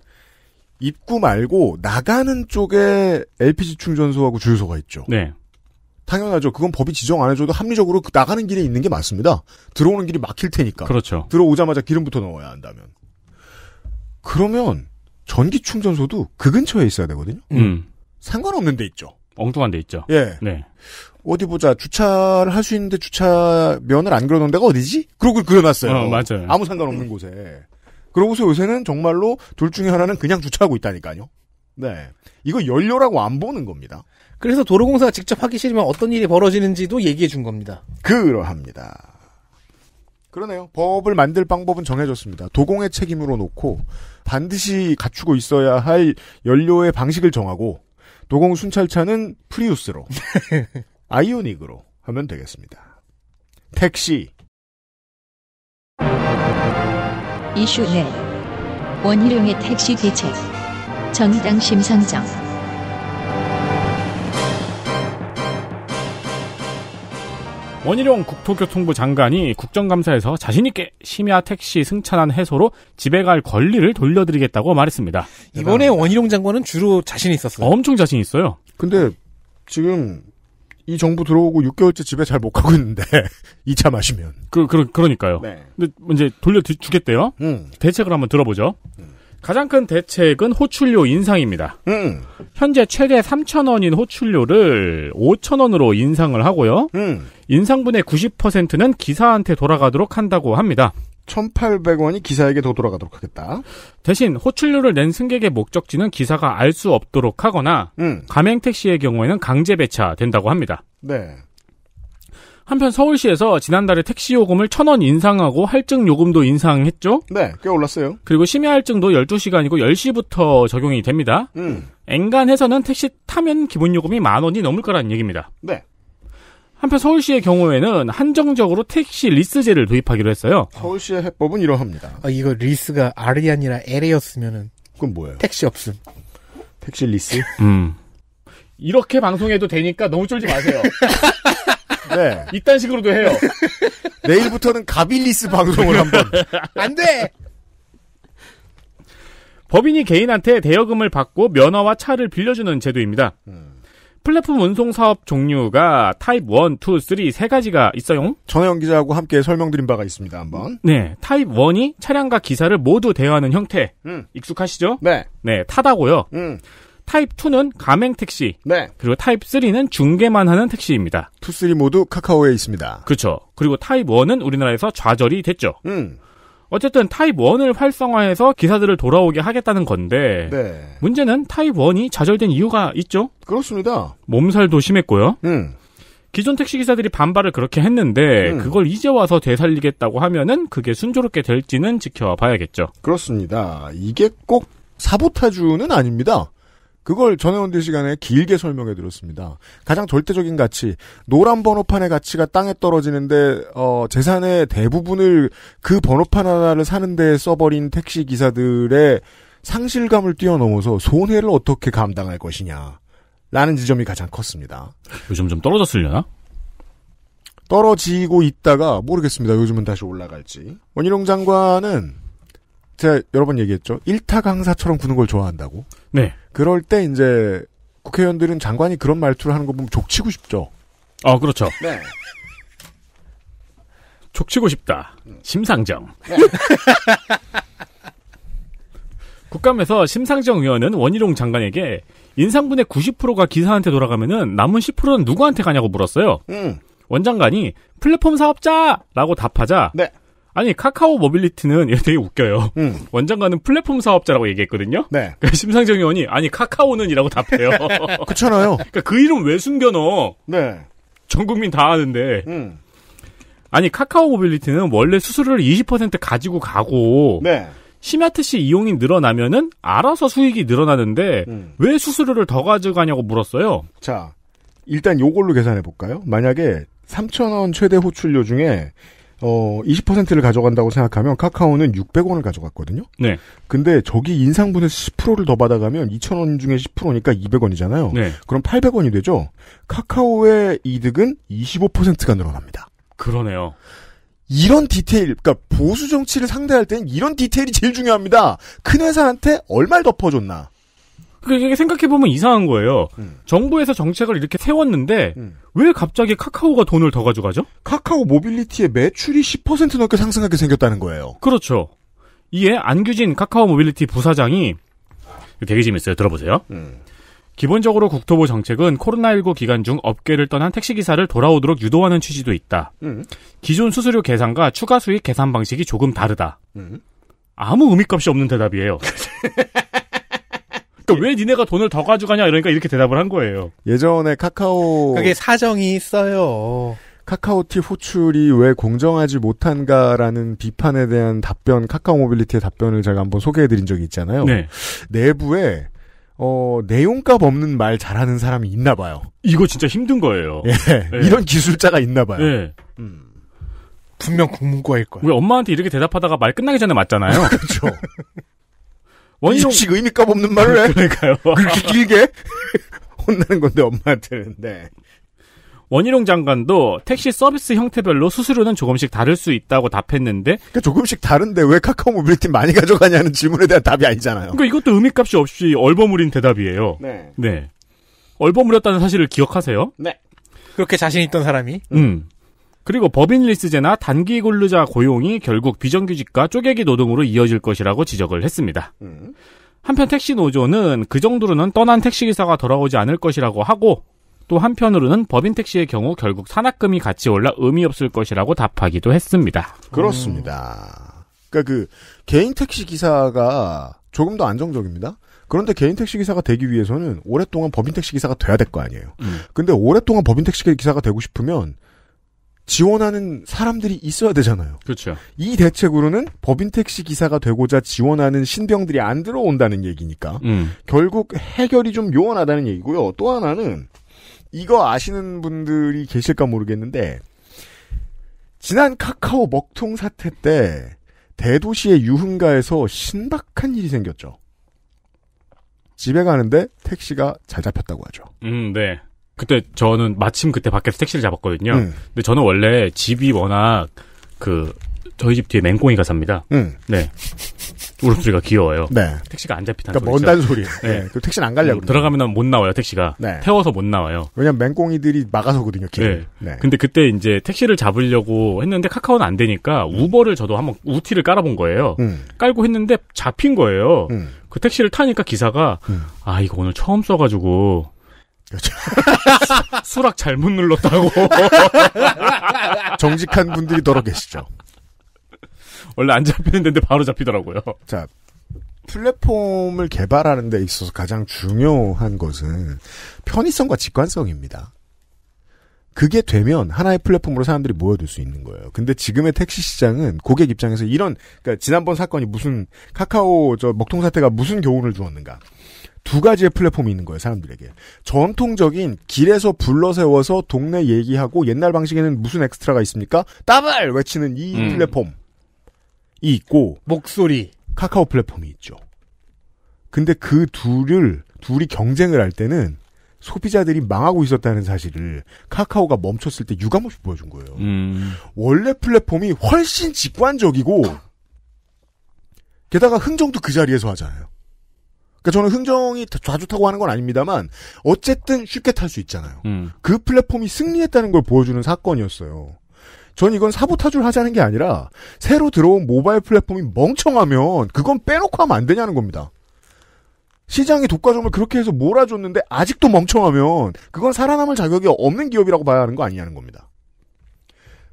입구 말고 나가는 쪽에 LPG 충전소하고 주유소가 있죠. 네. 당연하죠. 그건 법이 지정 안 해줘도 합리적으로 그 나가는 길이 있는 게 맞습니다. 들어오는 길이 막힐 테니까. 그렇죠. 들어오자마자 기름부터 넣어야 한다면. 그러면 전기 충전소도 그 근처에 있어야 되거든요. 음. 음. 상관없는 데 있죠. 엉뚱한 데 있죠. 예. 네. 어디 보자. 주차를 할 수 있는데 주차면을 안 그려놓은 데가 어디지? 그러고 그려놨어요. 어, 맞아요. 아무 상관없는 음. 곳에. 그러고서 요새는 정말로 둘 중에 하나는 그냥 주차하고 있다니까요. 네. 이거 연료라고 안 보는
겁니다. 그래서 도로공사가 직접 하기 싫으면 어떤 일이 벌어지는지도 얘기해 준 겁니다. 그러합니다.
그러네요. 법을 만들 방법은 정해졌습니다. 도공의 책임으로 놓고 반드시 갖추고 있어야 할 연료의 방식을 정하고 도공 순찰차는 프리우스로 (laughs) 아이오닉으로 하면 되겠습니다. 택시
이슈 내 네. 원희룡의 택시 대책 정의당 심상정
원희룡 국토교통부 장관이 국정감사에서 자신있게 심야 택시 승차난 해소로 집에 갈 권리를 돌려드리겠다고 말했습니다. 이번에 원희룡 장관은 주로 자신 있었어요. 엄청 자신 있어요.
근데 지금 이 정부 들어오고 6개월째 집에 잘 못 가고 있는데 2차 (laughs) 마시면.
그, 그, 그러니까요. 네. 근데 이제 돌려주겠대요. 음. 대책을 한번 들어보죠. 음. 가장 큰 대책은 호출료 인상입니다. 음. 현재 최대 3천원인 호출료를 5천원으로 인상을 하고요. 음. 인상분의 90%는 기사한테 돌아가도록 한다고 합니다.
1,800원이 기사에게 더 돌아가도록 하겠다.
대신 호출료를 낸 승객의 목적지는 기사가 알 수 없도록 하거나 음. 가맹 택시의 경우에는 강제 배차된다고 합니다. 네. 한편 서울시에서 지난달에 택시 요금을 천원 인상하고 할증 요금도 인상했죠?
네, 꽤 올랐어요.
그리고 심야 할증도 12시간이고 10시부터 적용이 됩니다. 음. 엔간해서는 택시 타면 기본 요금이 만 원이 넘을 거라는 얘기입니다. 네. 한편 서울시의 경우에는 한정적으로 택시 리스제를 도입하기로 했어요.
서울시의 해법은 이러합니다. 아, 이거 리스가 R이 아니라 L이었으면은 그건 뭐예요? 택시 없음. 택시 리스?
음.
(laughs) 이렇게 방송해도 되니까 너무 쫄지 마세요. (laughs) 네. 이딴 식으로도 해요.
(laughs) 내일부터는 가빌리스 방송을
한번. 안 돼! 법인이 개인한테 대여금을 받고 면허와 차를 빌려주는 제도입니다. 음. 플랫폼 운송 사업 종류가 타입 1, 2, 3 세 가지가 있어요.
전혜영 기자하고 함께 설명드린 바가 있습니다. 한번. 네,
타입 1이 차량과 기사를 모두 대여하는 형태. 음. 익숙하시죠?
네.
네,
타다고요. 음. 타입 2는 가맹 택시. 네. 그리고 타입 3는 중계만 하는 택시입니다. 2, 3 모두 카카오에 있습니다. 그렇죠. 그리고 타입 1은 우리나라에서 좌절이 됐죠. 음. 어쨌든 타입 1을 활성화해서 기사들을 돌아오게 하겠다는 건데 네. 문제는 타입 1이 좌절된 이유가 있죠. 그렇습니다. 몸살도 심했고요. 음. 기존 택시 기사들이 반발을 그렇게 했는데 음. 그걸 이제 와서 되살리겠다고 하면은 그게 순조롭게 될지는 지켜봐야겠죠.
그렇습니다. 이게 꼭 사보타주는 아닙니다. 그걸 전해온들 시간에 길게 설명해 드렸습니다. 가장 절대적인 가치, 노란 번호판의 가치가 땅에 떨어지는데 어, 재산의 대부분을 그 번호판 하나를 사는데 써버린 택시 기사들의 상실감을 뛰어넘어서 손해를 어떻게 감당할 것이냐. 라는 지점이 가장 컸습니다.
요즘 좀 떨어졌으려나?
떨어지고 있다가 모르겠습니다. 요즘은 다시 올라갈지. 원희룡 장관은 제가 여러 번 얘기했죠. 1타 강사처럼 구는 걸 좋아한다고. 네. 그럴 때 이제 국회의원들은 장관이 그런 말투를 하는 거 보면 족치고 싶죠. 아, 그렇죠. 네. 족치고 싶다. 심상정. 네. (laughs)
국감에서 심상정 의원은 원희룡 장관에게 인상분의 90%가 기사한테 돌아가면은 남은 10%는 누구한테 가냐고 물었어요. 음. 원장관이 플랫폼 사업자라고 답하자 네. 아니 카카오 모빌리티는 되게 웃겨요. 음. (laughs) 원장관은 플랫폼 사업자라고 얘기했거든요. 네. 그러니까 심상정 의원이 아니 카카오는이라고 답해요. (laughs) 그렇잖아요. 그러니까 그 이름 왜 숨겨넣어? 네. 전 국민 다 아는데. 음. 아니 카카오 모빌리티는 원래 수수료를 20% 가지고 가고 네. 심야트씨 이용이 늘어나면은 알아서 수익이 늘어나는데 음. 왜 수수료를 더 가져가냐고
물었어요. 자, 일단 요걸로 계산해 볼까요? 만약에 3천원 최대 호출료 중에 어 20%를 가져간다고 생각하면 카카오는 600원을 가져갔거든요. 네. 근데 저기 인상분에서 10%를 더 받아가면 2,000원 중에 10%니까 200원이잖아요. 네. 그럼 800원이 되죠. 카카오의 이득은 25%가 늘어납니다. 그러네요. 이런 디테일, 그러니까 보수 정치를 상대할 때는 이런 디테일이 제일 중요합니다. 큰 회사한테 얼마를 덮어줬나. 그러니까 이 생각해보면 이상한 거예요. 음.
정부에서 정책을 이렇게 세웠는데 음. 왜 갑자기 카카오가 돈을 더 가져가죠? 카카오 모빌리티의 매출이 10% 넘게 상승하게 생겼다는 거예요. 그렇죠. 이에 안규진 카카오 모빌리티 부사장이 되게 재밌어요. 들어보세요. 음. 기본적으로 국토부 정책은 코로나19 기간 중 업계를 떠난 택시기사를 돌아오도록 유도하는 취지도 있다. 음. 기존 수수료 계산과 추가 수익 계산 방식이 조금 다르다. 음. 아무 의미값이 없는
대답이에요. (laughs)
그러니까 왜 니네가 돈을 더 가져가냐 이러니까 이렇게 대답을 한 거예요.
예전에 카카오 그게 사정이 있어요. 카카오티 호출이 왜 공정하지 못한가라는 비판에 대한 답변, 카카오 모빌리티의 답변을 제가 한번 소개해드린 적이 있잖아요. 네. 내부에 어, 내용값 없는 말 잘하는 사람이 있나 봐요. 이거 진짜 힘든 거예요. 예, 예. 이런 기술자가 있나 봐요. 예.
음.
분명 국문과일 거야. 우리
엄마한테 이렇게 대답하다가 말 끝나기 전에 맞잖아요. (laughs) 그렇죠. 원종 씨 의미값 없는 말을 해. 그러니까요. (laughs) 그렇게 길게 (laughs)
혼나는
건데 엄마한테는. 네.
원희룡 장관도 택시 서비스 형태별로 수수료는 조금씩 다를 수 있다고 답했는데 그러니까 조금씩 다른데 왜 카카오 모빌리티 많이 가져가냐는 질문에
대한 답이 아니잖아요.
그러니까 이것도 의미값이 없이 얼버무린 대답이에요. 네. 네. 얼버무렸다는 사실을 기억하세요?
네. 그렇게 자신 있던 사람이
음. 그리고 법인 리스제나 단기 근로자 고용이 결국 비정규직과 쪼개기 노동으로 이어질 것이라고 지적을 했습니다. 음. 한편 택시 노조는 그 정도로는 떠난 택시기사가 돌아오지 않을 것이라고 하고 또 한편으로는 법인 택시의 경우 결국 산악금이 같이 올라 의미 없을 것이라고 답하기도 했습니다.
그렇습니다. 그러니까 그 개인 택시 기사가 조금 더 안정적입니다. 그런데 개인 택시 기사가 되기 위해서는 오랫동안 법인 택시 기사가 돼야 될 거 아니에요. 음. 근데 오랫동안 법인 택시 기사가 되고 싶으면 지원하는 사람들이 있어야 되잖아요. 그렇죠. 이 대책으로는 법인 택시 기사가 되고자 지원하는 신병들이 안 들어온다는 얘기니까 음. 결국 해결이 좀 요원하다는 얘기고요. 또 하나는 이거 아시는 분들이 계실까 모르겠는데 지난 카카오 먹통 사태 때 대도시의 유흥가에서 신박한 일이 생겼죠. 집에 가는데 택시가 잘 잡혔다고 하죠.
음, 네. 그때 저는 마침 그때 밖에서 택시를 잡았거든요. 음. 근데 저는 원래 집이 워낙 그 저희 집 뒤에 맹꽁이가 삽니다. 음. 네. 울음소리가 귀여워요. 네.
택시가 안 잡히다는 그러니까 먼다 소리. 네. 네. 택시는 안 가려고. 음,
들어가면 못 나와요, 택시가. 네. 태워서 못 나와요.
왜냐면 맹꽁이들이 막아서거든요, 길 네. 네.
근데 그때 이제 택시를 잡으려고 했는데 카카오는 안 되니까 음. 우버를 저도 한번 우티를 깔아본 거예요. 음. 깔고 했는데 잡힌 거예요. 음. 그 택시를 타니까 기사가 음. 아, 이거 오늘 처음 써가지고 그렇죠. (laughs) 수락 잘못 눌렀다고. (laughs) 정직한 분들이 더러 계시죠. 원래 안 잡히는 데 바로 잡히더라고요. 자,
플랫폼을 개발하는 데 있어서 가장 중요한 것은 편의성과 직관성입니다. 그게 되면 하나의 플랫폼으로 사람들이 모여들 수 있는 거예요. 근데 지금의 택시 시장은 고객 입장에서 이런 그니까 지난번 사건이 무슨 카카오 저 먹통 사태가 무슨 교훈을 주었는가? 두 가지의 플랫폼이 있는 거예요, 사람들에게. 전통적인 길에서 불러 세워서 동네 얘기하고 옛날 방식에는 무슨 엑스트라가 있습니까? 따발! 외치는 이 음. 플랫폼이 있고. 목소리. 카카오 플랫폼이 있죠. 근데 그 둘을, 둘이 경쟁을 할 때는 소비자들이 망하고 있었다는 사실을 카카오가 멈췄을 때 유감없이 보여준
거예요. 음.
원래 플랫폼이 훨씬 직관적이고, 게다가 흥정도 그 자리에서 하잖아요. 그러니까 저는 흥정이 좌좋다고 하는 건 아닙니다만 어쨌든 쉽게 탈 수 있잖아요. 음. 그 플랫폼이 승리했다는 걸 보여주는 사건이었어요. 전 이건 사보타주를 하자는 게 아니라 새로 들어온 모바일 플랫폼이 멍청하면 그건 빼놓고 하면 안 되냐는 겁니다. 시장의 독과점을 그렇게 해서 몰아줬는데 아직도 멍청하면 그건 살아남을 자격이 없는 기업이라고 봐야 하는 거 아니냐는 겁니다.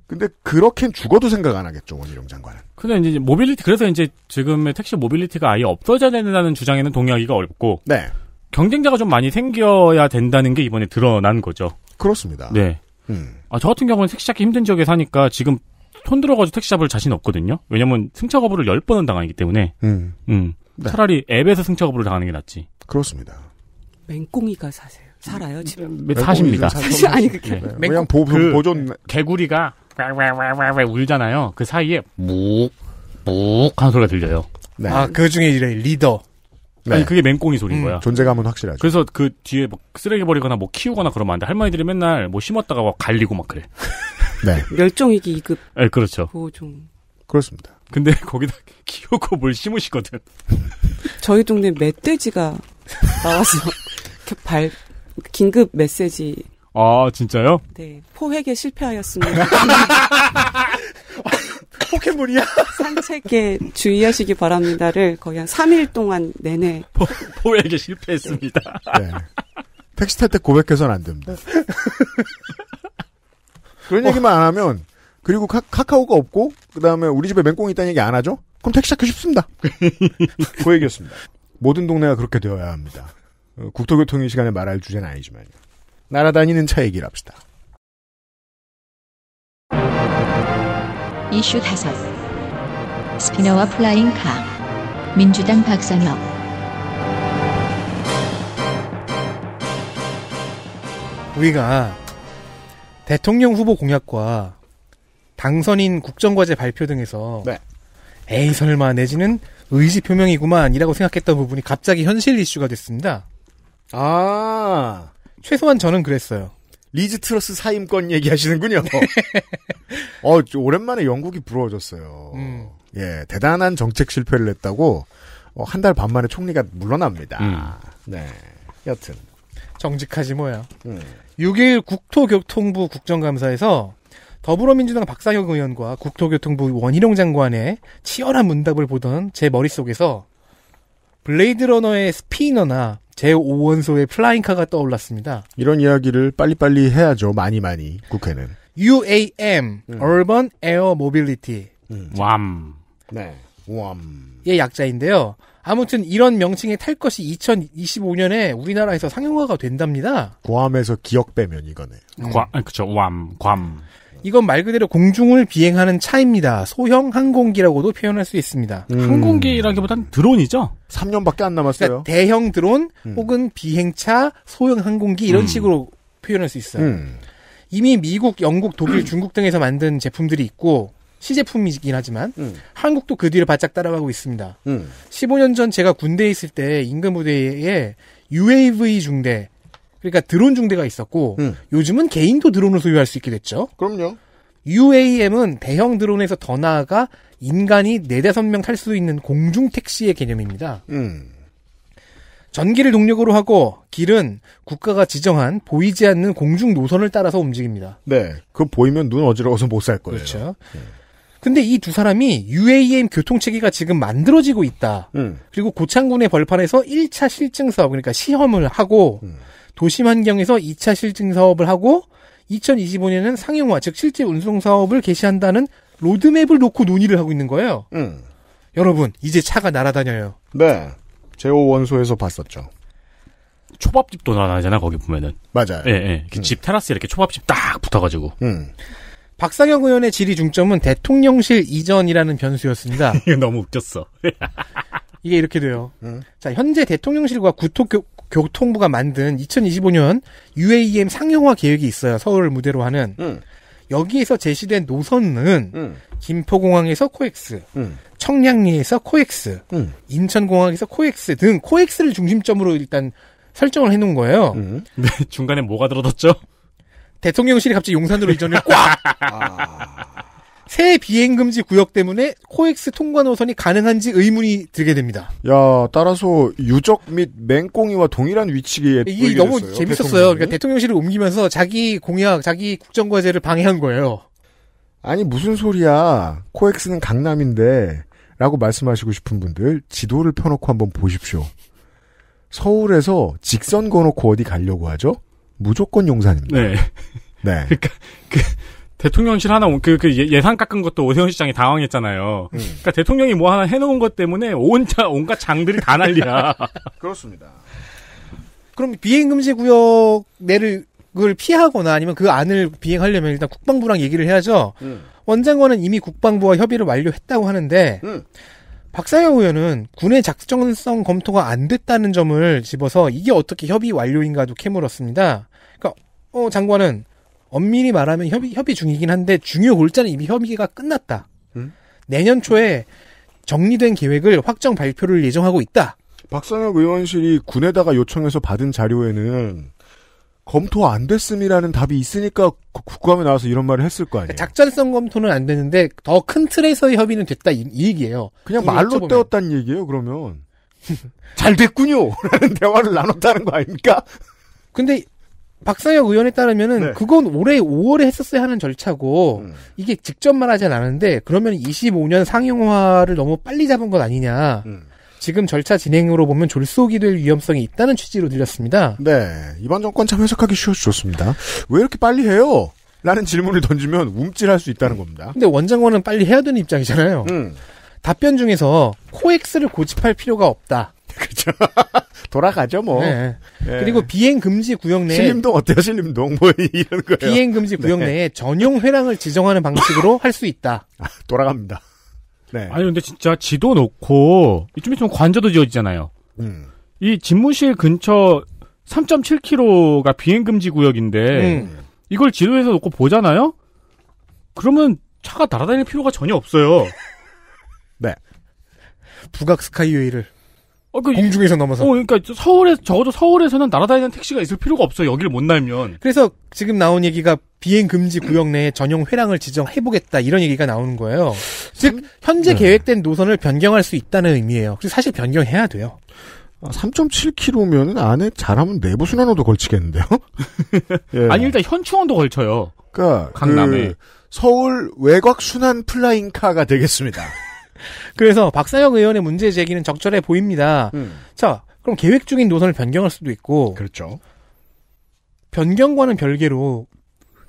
근데 그렇게 죽어도 생각 안 하겠죠 원희룡
장관은. 근데 이제 모빌리티 그래서 이제 지금의 택시 모빌리티가 아예 없어져야 된다는 주장에는 동의하기가 어렵고. 네. 경쟁자가 좀 많이 생겨야 된다는 게 이번에 드러난 거죠. 그렇습니다. 네. 음. 아, 저 같은 경우는 택시 잡기 힘든 지역에 사니까 지금 손 들어가지고 택시 잡을 자신 없거든요. 왜냐면 승차 거부를 열번은 당하기 때문에.
음. 음.
네. 차라리 앱에서 승차 거부를 당하는 게 낫지. 그렇습니다. 맹꽁이가 사세요. 살아요,
지금? 음, 네, 사십니다. 사실 아니,
그게. 네. 맹 그냥 보, 그, 보존. 개구리가 울잖아요. 그 사이에 묵묵 하는 소리가 들려요. 네. 아, 그 중에
이래 리더.
네. 아니 그게 맹꽁이 소리인 음. 거야.
존재감은 확실하죠.
그래서 그 뒤에 뭐 쓰레기 버리거나 뭐 키우거나 그러면 안 돼. 할머니들이 맨날 뭐 심었다가 막 갈리고 막 그래. 네. 멸종위기 2급. 네, 그렇죠. 보종. 그렇습니다. 근데 거기다 키우고 뭘 심으시거든. 저희 동네 멧돼지가 나와서 발 긴급 메시지 아, 진짜요? 네.
포획에 실패하였습니다. (laughs) 포켓몬이야? 산책에
주의하시기 바랍니다를 거의 한 3일 동안 내내. 포, 포획에 실패했습니다. 네. 네.
택시 탈 때 고백해서는 안 됩니다. 그런 어. 얘기만 안 하면, 그리고 카, 카오가 없고, 그 다음에 우리 집에 맹꽁이 있다는 얘기 안 하죠? 그럼 택시 타기 쉽습니다. (laughs) 포획이었습니다 모든 동네가 그렇게 되어야 합니다. 어, 국토교통위 시간에 말할 주제는 아니지만요. 날아다니는 차 얘기를 합시다.
이슈 다섯 스피너와 플라잉 카 민주당 박상혁
우리가 대통령 후보 공약과 당선인 국정과제 발표 등에서 네. 에이 설마 내지는 의지 표명이구만이라고 생각했던 부분이 갑자기 현실 이슈가 됐습니다. 아 최소한 저는 그랬어요. 리즈 트러스 사임권 얘기하시는군요. (laughs) 네. 어,
오랜만에 영국이 부러워졌어요. 음. 예, 대단한 정책 실패를 했다고 어,
한달 반 만에 총리가 물러납니다. 음. 네. 여튼 정직하지 뭐야. 음. 6일 국토교통부 국정감사에서 더불어민주당 박사혁 의원과 국토교통부 원희룡 장관의 치열한 문답을 보던 제 머릿속에서 블레이드러너의 스피너나 제5원소의 플라잉카가 떠올랐습니다.
이런 이야기를 빨리빨리 해야죠. 많이 많이 국회는.
UAM, 음. Urban Air Mobility.
음. w 네. w
a 약자인데요. 아무튼 이런 명칭에 탈 것이 2025년에 우리나라에서 상용화가 된답니다. 괌에서 기억 빼면 이거네. 음. 그쵸, 괌, 괌. 이건 말 그대로 공중을 비행하는 차입니다. 소형 항공기라고도 표현할 수 있습니다. 음. 항공기라기보단 드론이죠. 3년밖에 안 남았어요. 그러니까 대형 드론 음. 혹은 비행차, 소형 항공기 이런 음. 식으로 표현할 수 있어요. 음. 이미 미국, 영국, 독일, (clears throat) 중국 등에서 만든 제품들이 있고 시제품이긴 하지만 음. 한국도 그 뒤를 바짝 따라가고 있습니다. 15년 전 제가 군대에 있을 때 임금 부대에 UAV 중대 그러니까 드론 중대가 있었고 음. 요즘은 개인도 드론을 소유할 수 있게 됐죠. 그럼요. UAM은 대형 드론에서 더 나아가 인간이 4다섯명탈 수 있는 공중 택시의 개념입니다. 음. 전기를 동력으로 하고 길은 국가가 지정한 보이지 않는 공중 노선을 따라서 움직입니다. 네. 그 보이면 눈 어지러워서 못 살 거예요. 그렇죠. 음. 근데 이 두 사람이 UAM 교통체계가 지금 만들어지고 있다. 음. 그리고 고창군의 벌판에서 1차 실증 사업, 그러니까 시험을 하고, 음. 도심 환경에서 2차 실증 사업을 하고 2025년에는 상용화, 즉 실제 운송 사업을 개시한다는 로드맵을 놓고 논의를 하고 있는 거예요. 음. 여러분, 이제 차가 날아다녀요.
네. 제오 원소에서 봤었죠.
초밥집도 날아다잖아 거기 보면은.
맞아요. 예, 예. 그 음. 집 테라스에 이렇게 초밥집 딱 붙어가지고. 음. 박상영 의원의 질의 중점은 대통령실 이전이라는 변수였습니다. (laughs) 너무 웃겼어. 이게 이렇게 돼요. 음. 자, 현재 대통령실과 구토교, 교통부가 만든 2025년 UAM 상용화 계획이 있어요. 서울을 무대로 하는. 음. 여기에서 제시된 노선은 음. 김포공항에서 코엑스, 음. 청량리에서 코엑스, 음. 인천공항에서 코엑스 등 코엑스를 중심점으로 일단 설정을 해놓은 거예요. 음. (laughs) 중간에 뭐가 들어졌죠? 대통령실이 갑자기 용산으로 이전을 꽉! 아... 새 비행금지 구역 때문에 코엑스 통과 노선이 가능한지 의문이 들게 됩니다.
야, 따라서 유적 및 맹꽁이와 동일한 위치에 이게 너무 됐어요, 재밌었어요. 그러니까
대통령실을 옮기면서 자기 공약, 자기 국정과제를 방해한 거예요.
아니 무슨 소리야? 코엑스는 강남인데 라고 말씀하시고 싶은 분들 지도를 펴놓고 한번 보십시오. 서울에서 직선 거놓고 어디 가려고 하죠? 무조건 용산입니다. 네. 네. 그러니까
그 대통령실 하나 그, 그 예, 예산 깎은 것도 오세훈 시장이 당황했잖아요. 음. 그러니까 대통령이 뭐 하나 해놓은 것 때문에 온자 온갖 장들이 다 난리야. (laughs)
그렇습니다. 그럼 비행 금지 구역 내를 그걸 피하거나 아니면 그 안을 비행하려면 일단 국방부랑 얘기를 해야죠. 음. 원장관은 이미 국방부와 협의를 완료했다고 하는데 음. 박사영 의원은 군의 작정성 검토가 안 됐다는 점을 집어서 이게 어떻게 협의 완료인가도 캐물었습니다. 그러니까 어, 장관은 엄밀히 말하면 협의, 협의 중이긴 한데 중요 골자는 이미 협의가 끝났다. 음? 내년 초에 정리된 계획을 확정 발표를 예정하고
있다. 박상혁 의원실이 군에다가 요청해서 받은 자료에는 검토 안 됐음이라는 답이 있으니까 국감에 나와서 이런 말을 했을 거 아니에요. 작전성 검토는 안 되는데 더 큰 틀에서의 협의는 됐다 이, 이 얘기예요. 그냥 말로 여쭤보면. 떼었다는 얘기예요. 그러면
(laughs) 잘 됐군요. 라는 대화를 나눴다는 거 아닙니까? 근데 박상혁 의원에 따르면은 네. 그건 올해 5월에 했었어야 하는 절차고 음. 이게 직접 말하진 않은데 그러면 25년 상용화를 너무 빨리 잡은 것 아니냐. 음. 지금 절차 진행으로 보면 졸속이 될 위험성이 있다는 취지로 들렸습니다. 네. 이번 정권 참 해석하기 쉬워졌습니다. 왜 이렇게 빨리 해요? 라는 질문을 던지면 움찔할 수 있다는 겁니다. 근데 원장관은 빨리 해야 되는 입장이잖아요. 음. 답변 중에서 코엑스를 고집할 필요가 없다. (laughs) 그죠. 돌아가죠, 뭐. 네. 네. 그리고 비행 금지 구역 내에 신림동 어때요, 신림동 뭐 (laughs) 이런 거예요. 비행 금지 네. 구역 네. 내에 전용 회랑을 지정하는 방식으로 (laughs) 할 수 있다. 아, 돌아갑니다.
네. 아니 근데 진짜 지도 놓고 이쯤 있으면 관저도 지어지잖아요. 음. 이 집무실 근처 3.7km가 비행 금지 구역인데 음. 이걸 지도에서 놓고 보잖아요. 그러면 차가 날아다닐 필요가 전혀 없어요. 네. 북악 스카이웨이를
어, 그, 공중에서 넘어서. 어, 그러니까 서울에 적어도 서울에서는 날아다니는 택시가 있을 필요가 없어. 여기를 못 날면. 그래서 지금 나온 얘기가 비행 금지 구역 내에 전용 회랑을 지정해 보겠다 이런 얘기가 나오는 거예요. 즉 현재 네. 계획된 노선을 변경할 수 있다는 의미예요. 그래서 사실 변경해야 돼요.
3 7 k m 면
안에 잘하면 내부 순환호도 걸치겠는데요?
(laughs) 예. 아니 일단 현충원도 걸쳐요. 그러니까 강남에 그 서울 외곽
순환 플라잉카가 되겠습니다. 그래서 박사영 의원의 문제 제기는 적절해 보입니다. 음. 자, 그럼 계획 중인 노선을 변경할 수도 있고. 그렇죠. 변경과는 별개로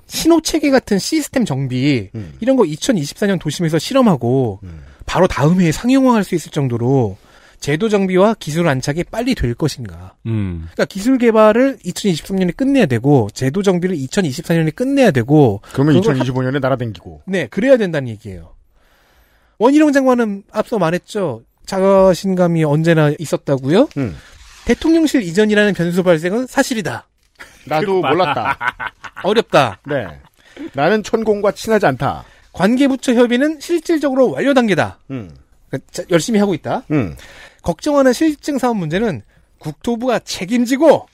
신호 체계 같은 시스템 정비 음. 이런 거 2024년 도심에서 실험하고 음. 바로 다음 해에 상용화할 수 있을 정도로 제도 정비와 기술 안착이 빨리 될 것인가. 음. 그러니까 기술 개발을 2023년에 끝내야 되고 제도 정비를 2024년에 끝내야 되고 그러면 2025년에 하... 날아댕기고. 네, 그래야 된다는 얘기예요. 원희룡 장관은 앞서 말했죠. 자신감이 언제나 있었다고요. 음. 대통령실 이전이라는 변수 발생은 사실이다. 나도 몰랐다. (laughs) 어렵다. 네. 나는 천공과 친하지 않다. 관계부처 협의는 실질적으로 완료 단계다. 음. 그 열심히 하고 있다. 음. 걱정하는 실증 사업 문제는 국토부가 책임지고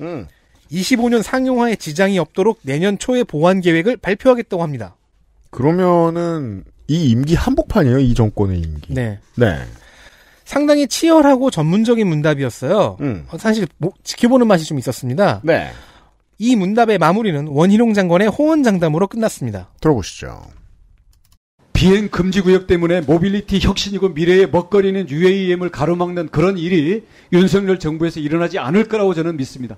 25년 음. 상용화에 지장이 없도록 내년 초에 보완 계획을 발표하겠다고 합니다.
그러면은 이 임기 한복판이에요, 이 정권의 임기.
네. 네. 상당히 치열하고 전문적인 문답이었어요. 음. 어, 사실 뭐, 지켜보는 맛이 좀 있었습니다. 네. 이 문답의 마무리는 원희룡 장관의 호언장담으로 끝났습니다. 들어보시죠. 비행 금지 구역 때문에 모빌리티 혁신이고 미래의 먹거리는 UAM을 가로막는 그런 일이 윤석열 정부에서 일어나지 않을 거라고 저는 믿습니다.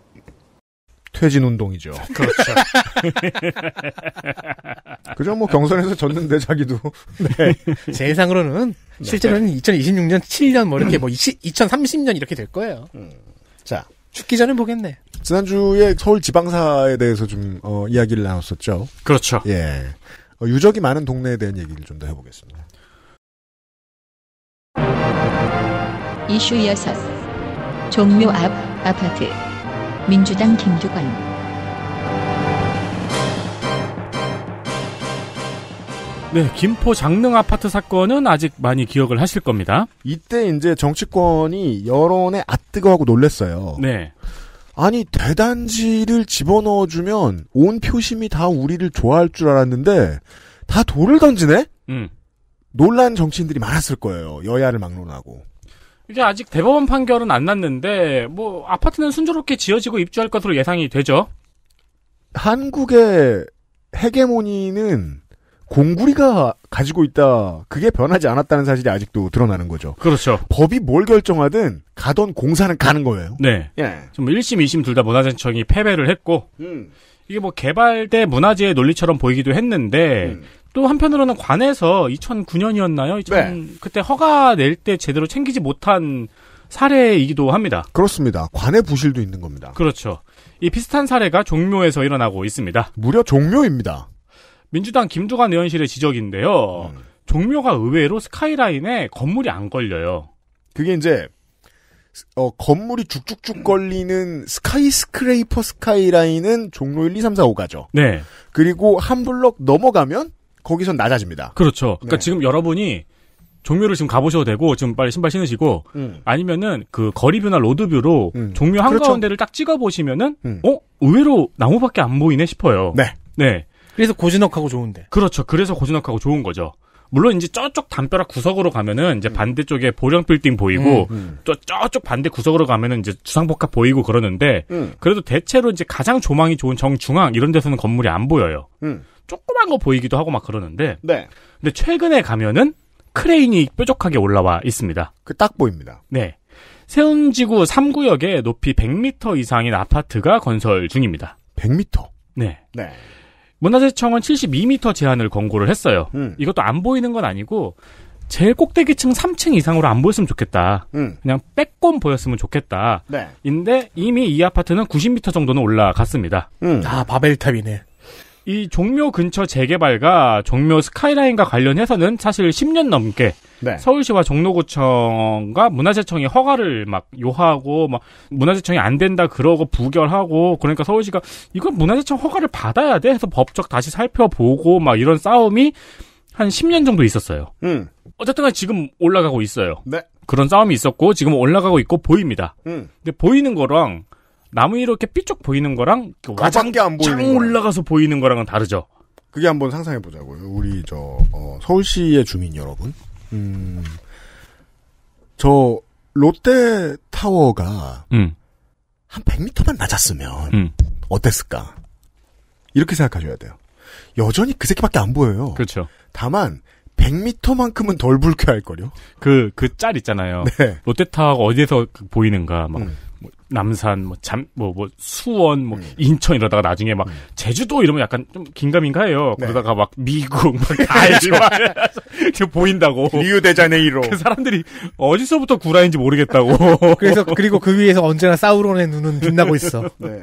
퇴진 운동이죠. (laughs)
그렇죠. (laughs) 그죠? 뭐 경선에서
졌는데 자기도. (laughs)
네. 제상으로는 네. 실제로는 2026년 7년 뭐 이렇게 뭐 20, 2030년 이렇게 될 거예요. 음. 자, 죽기 전에 보겠네.
지난주에 서울 지방사에 대해서 좀 어, 이야기를 나눴었죠. 그렇죠. 예. 어, 유적이 많은 동네에 대한 얘기를 좀 더 해보겠습니다.
이슈 6. 종묘 앞 아파트. 민주당 김두관
네, 김포 장릉 아파트 사건은 아직 많이 기억을 하실 겁니다.
이때 이제 정치권이 여론에 아뜨거하고 놀랬어요. 네. 아니 대단지를 집어넣어주면 온 표심이 다 우리를 좋아할 줄 알았는데 다 돌을 던지네? 음. 놀란 정치인들이 많았을 거예요. 여야를 막론하고.
이제 아직 대법원 판결은 안 났는데 뭐 아파트는 순조롭게 지어지고 입주할 것으로 예상이 되죠.
한국의 헤게모니는 공구리가 가지고 있다. 그게 변하지 않았다는 사실이 아직도 드러나는 거죠. 그렇죠. 법이 뭘 결정하든 가던 공사는 가는 거예요.
네. 예. 좀 1심, 2심 둘 다 문화재청이 패배를 했고 음. 이게 뭐 개발대 문화재의 논리처럼 보이기도 했는데 음. 또 한편으로는 관에서 2009년이었나요? 2000, 네. 그때 허가 낼 때 제대로 챙기지 못한 사례이기도 합니다. 그렇습니다. 관의 부실도 있는 겁니다. 그렇죠. 이 비슷한 사례가 종묘에서 일어나고 있습니다. 무려 종묘입니다. 민주당 김두관 의원실의 지적인데요. 음.
종묘가 의외로 스카이라인에 건물이 안 걸려요. 그게 이제 어, 건물이 쭉쭉쭉 걸리는 스카이스크레이퍼 스카이라인은 종로 1, 2, 3, 4, 5가죠. 네. 그리고 한블록 넘어가면 거기선 낮아집니다. 그렇죠. 그러니까
네. 지금 여러분이 종묘를 지금 가보셔도 되고 지금 빨리 신발 신으시고 음. 아니면은 그 거리뷰나 로드뷰로 음. 종묘 한 그렇죠. 가운데를 딱 찍어 보시면은 음. 어 의외로 나무밖에 안 보이네 싶어요. 네. 네.
그래서 고즈넉하고 좋은데.
그렇죠. 그래서 고즈넉하고 좋은 거죠. 물론 이제 저쪽 담벼락 구석으로 가면은 이제 음. 반대쪽에 보령 빌딩 보이고 음, 음. 또 저쪽 반대 구석으로 가면은 이제 주상복합 보이고 그러는데 그래도 대체로 이제 가장 조망이 좋은 정중앙 이런 데서는 건물이 안 보여요. 조그만 거 보이기도 하고 막 그러는데. 네. 근데 최근에 가면은 크레인이 뾰족하게 올라와 있습니다. 그 딱 보입니다. 네. 세운지구 3구역에 높이 100m 이상인 아파트가 건설 중입니다. 100m? 네. 네. 문화재청은 72m 제한을 권고를 했어요. 음. 이것도 안 보이는 건 아니고 제일 꼭대기층 3층 이상으로 안 보였으면 좋겠다. 음. 그냥 빼꼼 보였으면 좋겠다. 네. 인데 이미 이 아파트는 90m 정도는 올라갔습니다. 음.
아
바벨탑이네.
이 종묘 근처 재개발과 종묘 스카이라인과 관련해서는 사실 10년 넘게 네. 서울시와 종로구청과 문화재청이 허가를 막 요하고 막 문화재청이 안 된다 그러고 부결하고 그러니까 서울시가 이건 문화재청 허가를 받아야 돼 해서 법적 다시 살펴보고 막 이런 싸움이 한 10년 정도 있었어요. 음. 어쨌든 간 지금 올라가고 있어요. 네. 그런 싸움이 있었고 지금 올라가고 있고 보입니다. 음. 근데 보이는 거랑 나무 이렇게 삐쭉 보이는 거랑 가장 게안 그 보이는
거
올라가서 보이는 거랑은 다르죠. 그게 한번 상상해 보자고요. 우리 저 어, 서울시의 주민 여러분, 음, 저 롯데 타워가 음. 한 100m만 낮았으면 음. 어땠을까? 이렇게 생각하셔야 돼요. 여전히 그 새끼밖에 안 보여요. 그렇죠. 다만 100m만큼은 덜 불쾌할 거요.
그그 그 짤 있잖아요. 네. 롯데타워가 어디에서 보이는가 막 음. 남산, 뭐, 잠, 뭐, 뭐, 수원, 뭐, 음. 인천 이러다가 나중에 막, 음. 제주도 이러면 약간 좀 긴가민가해요. 네. 그러다가 막, 미국, 막, (laughs) 다이지 막, 보인다고. 리우데자네이로. 그 사람들이 어디서부터 구라인지 모르겠다고. (laughs) 그래서,
그리고 그 위에서 언제나 사우론의 눈은 빛나고 있어. (laughs) 네.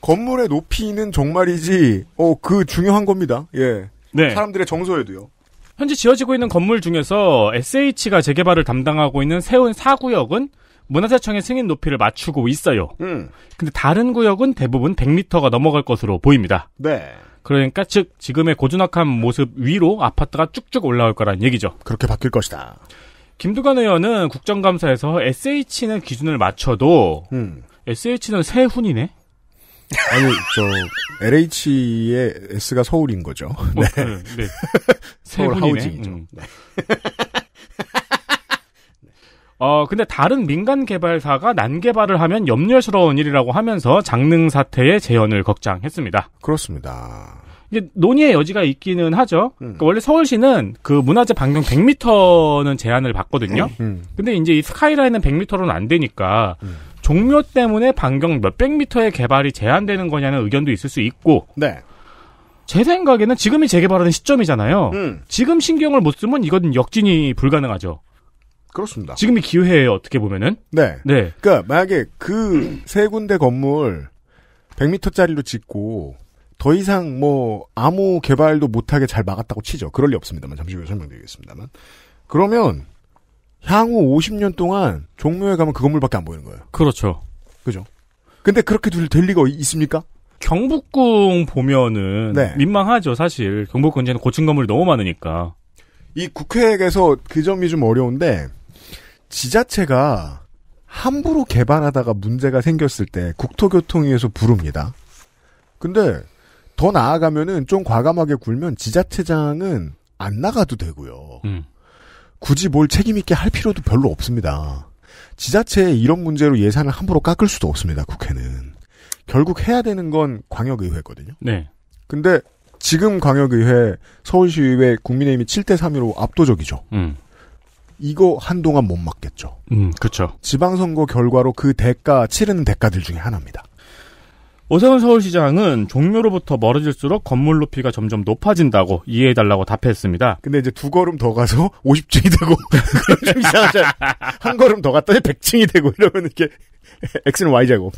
건물의 높이는 정말이지, 어, 그 중요한 겁니다. 예. 네. 사람들의 정서에도요. 현재 지어지고
있는 건물 중에서 SH가 재개발을 담당하고 있는 세운 4구역은 문화재청의 승인 높이를 맞추고 있어요. 음. 근데 다른 구역은 대부분 100m가 넘어갈 것으로 보입니다. 네. 그러니까 즉 지금의 고즈넉한 모습 위로 아파트가 쭉쭉 올라올 거란 얘기죠. 그렇게 바뀔 것이다. 김두관 의원은 국정감사에서 SH는 기준을 맞춰도 음. SH는 세훈이네. 아니 저
LH의 S가 서울인 거죠.
뭐, (laughs) 네. 그, 네. 세훈이네. 하우징이죠.
음.
네. (laughs)
어, 근데 다른 민간 개발사가 난개발을 하면 염려스러운 일이라고 하면서 장릉 사태의 재현을 걱정했습니다.
그렇습니다.
이제 논의의 여지가 있기는 하죠. 음. 그러니까 원래 서울시는 그 문화재 반경 100m는 제한을 받거든요. 음. 음. 근데 이제 이 스카이라인은 100m로는 안 되니까 음. 종묘 때문에 반경 몇백 미터의 개발이 제한되는 거냐는 의견도 있을 수 있고. 네. 제 생각에는 지금이 재개발하는 시점이잖아요. 음. 지금 신경을 못 쓰면 이건 역진이 불가능하죠.
그렇습니다. 지금이
기회예요, 어떻게 보면은. 네. 네.
그니까 만약에 그 세 군데 건물 100m짜리로 짓고 더 이상 뭐 아무 개발도 못하게 잘 막았다고 치죠. 그럴 리 없습니다만 잠시 후에 설명드리겠습니다만. 그러면 향후 50년 동안 종묘에 가면 그 건물밖에 안 보이는 거예요. 그렇죠. 그죠. 근데 그렇게 될, 될 리가 있습니까? 경북궁 보면은 네.
민망하죠, 사실. 경북궁 이제는 고층 건물이 너무 많으니까.
이 국회에서 그 점이 좀 어려운데 지자체가 함부로 개발하다가 문제가 생겼을 때 국토교통위에서 부릅니다. 근데 더 나아가면은 좀 과감하게 굴면 지자체장은 안 나가도 되고요. 음. 굳이 뭘 책임있게 할 필요도 별로 없습니다. 지자체에 이런 문제로 예산을 함부로 깎을 수도 없습니다, 국회는. 결국 해야 되는 건 광역의회거든요. 네. 근데 지금 광역의회, 서울시의회, 국민의힘이 7대3으로 압도적이죠. 음. 이거 한동안 못 막겠죠. 음, 그렇죠. 지방선거 결과로 그 대가 치르는 대가들 중에 하나입니다. 오세훈 서울시장은
종묘로부터 멀어질수록 건물 높이가 점점 높아진다고 이해해달라고 답했습니다. 근데 이제 두 걸음
더 가서 50층이 (laughs) 되고 좀 이상하잖아. 한 걸음 더 갔더니 100층이 되고 이러면 이렇게 X는 Y 제곱.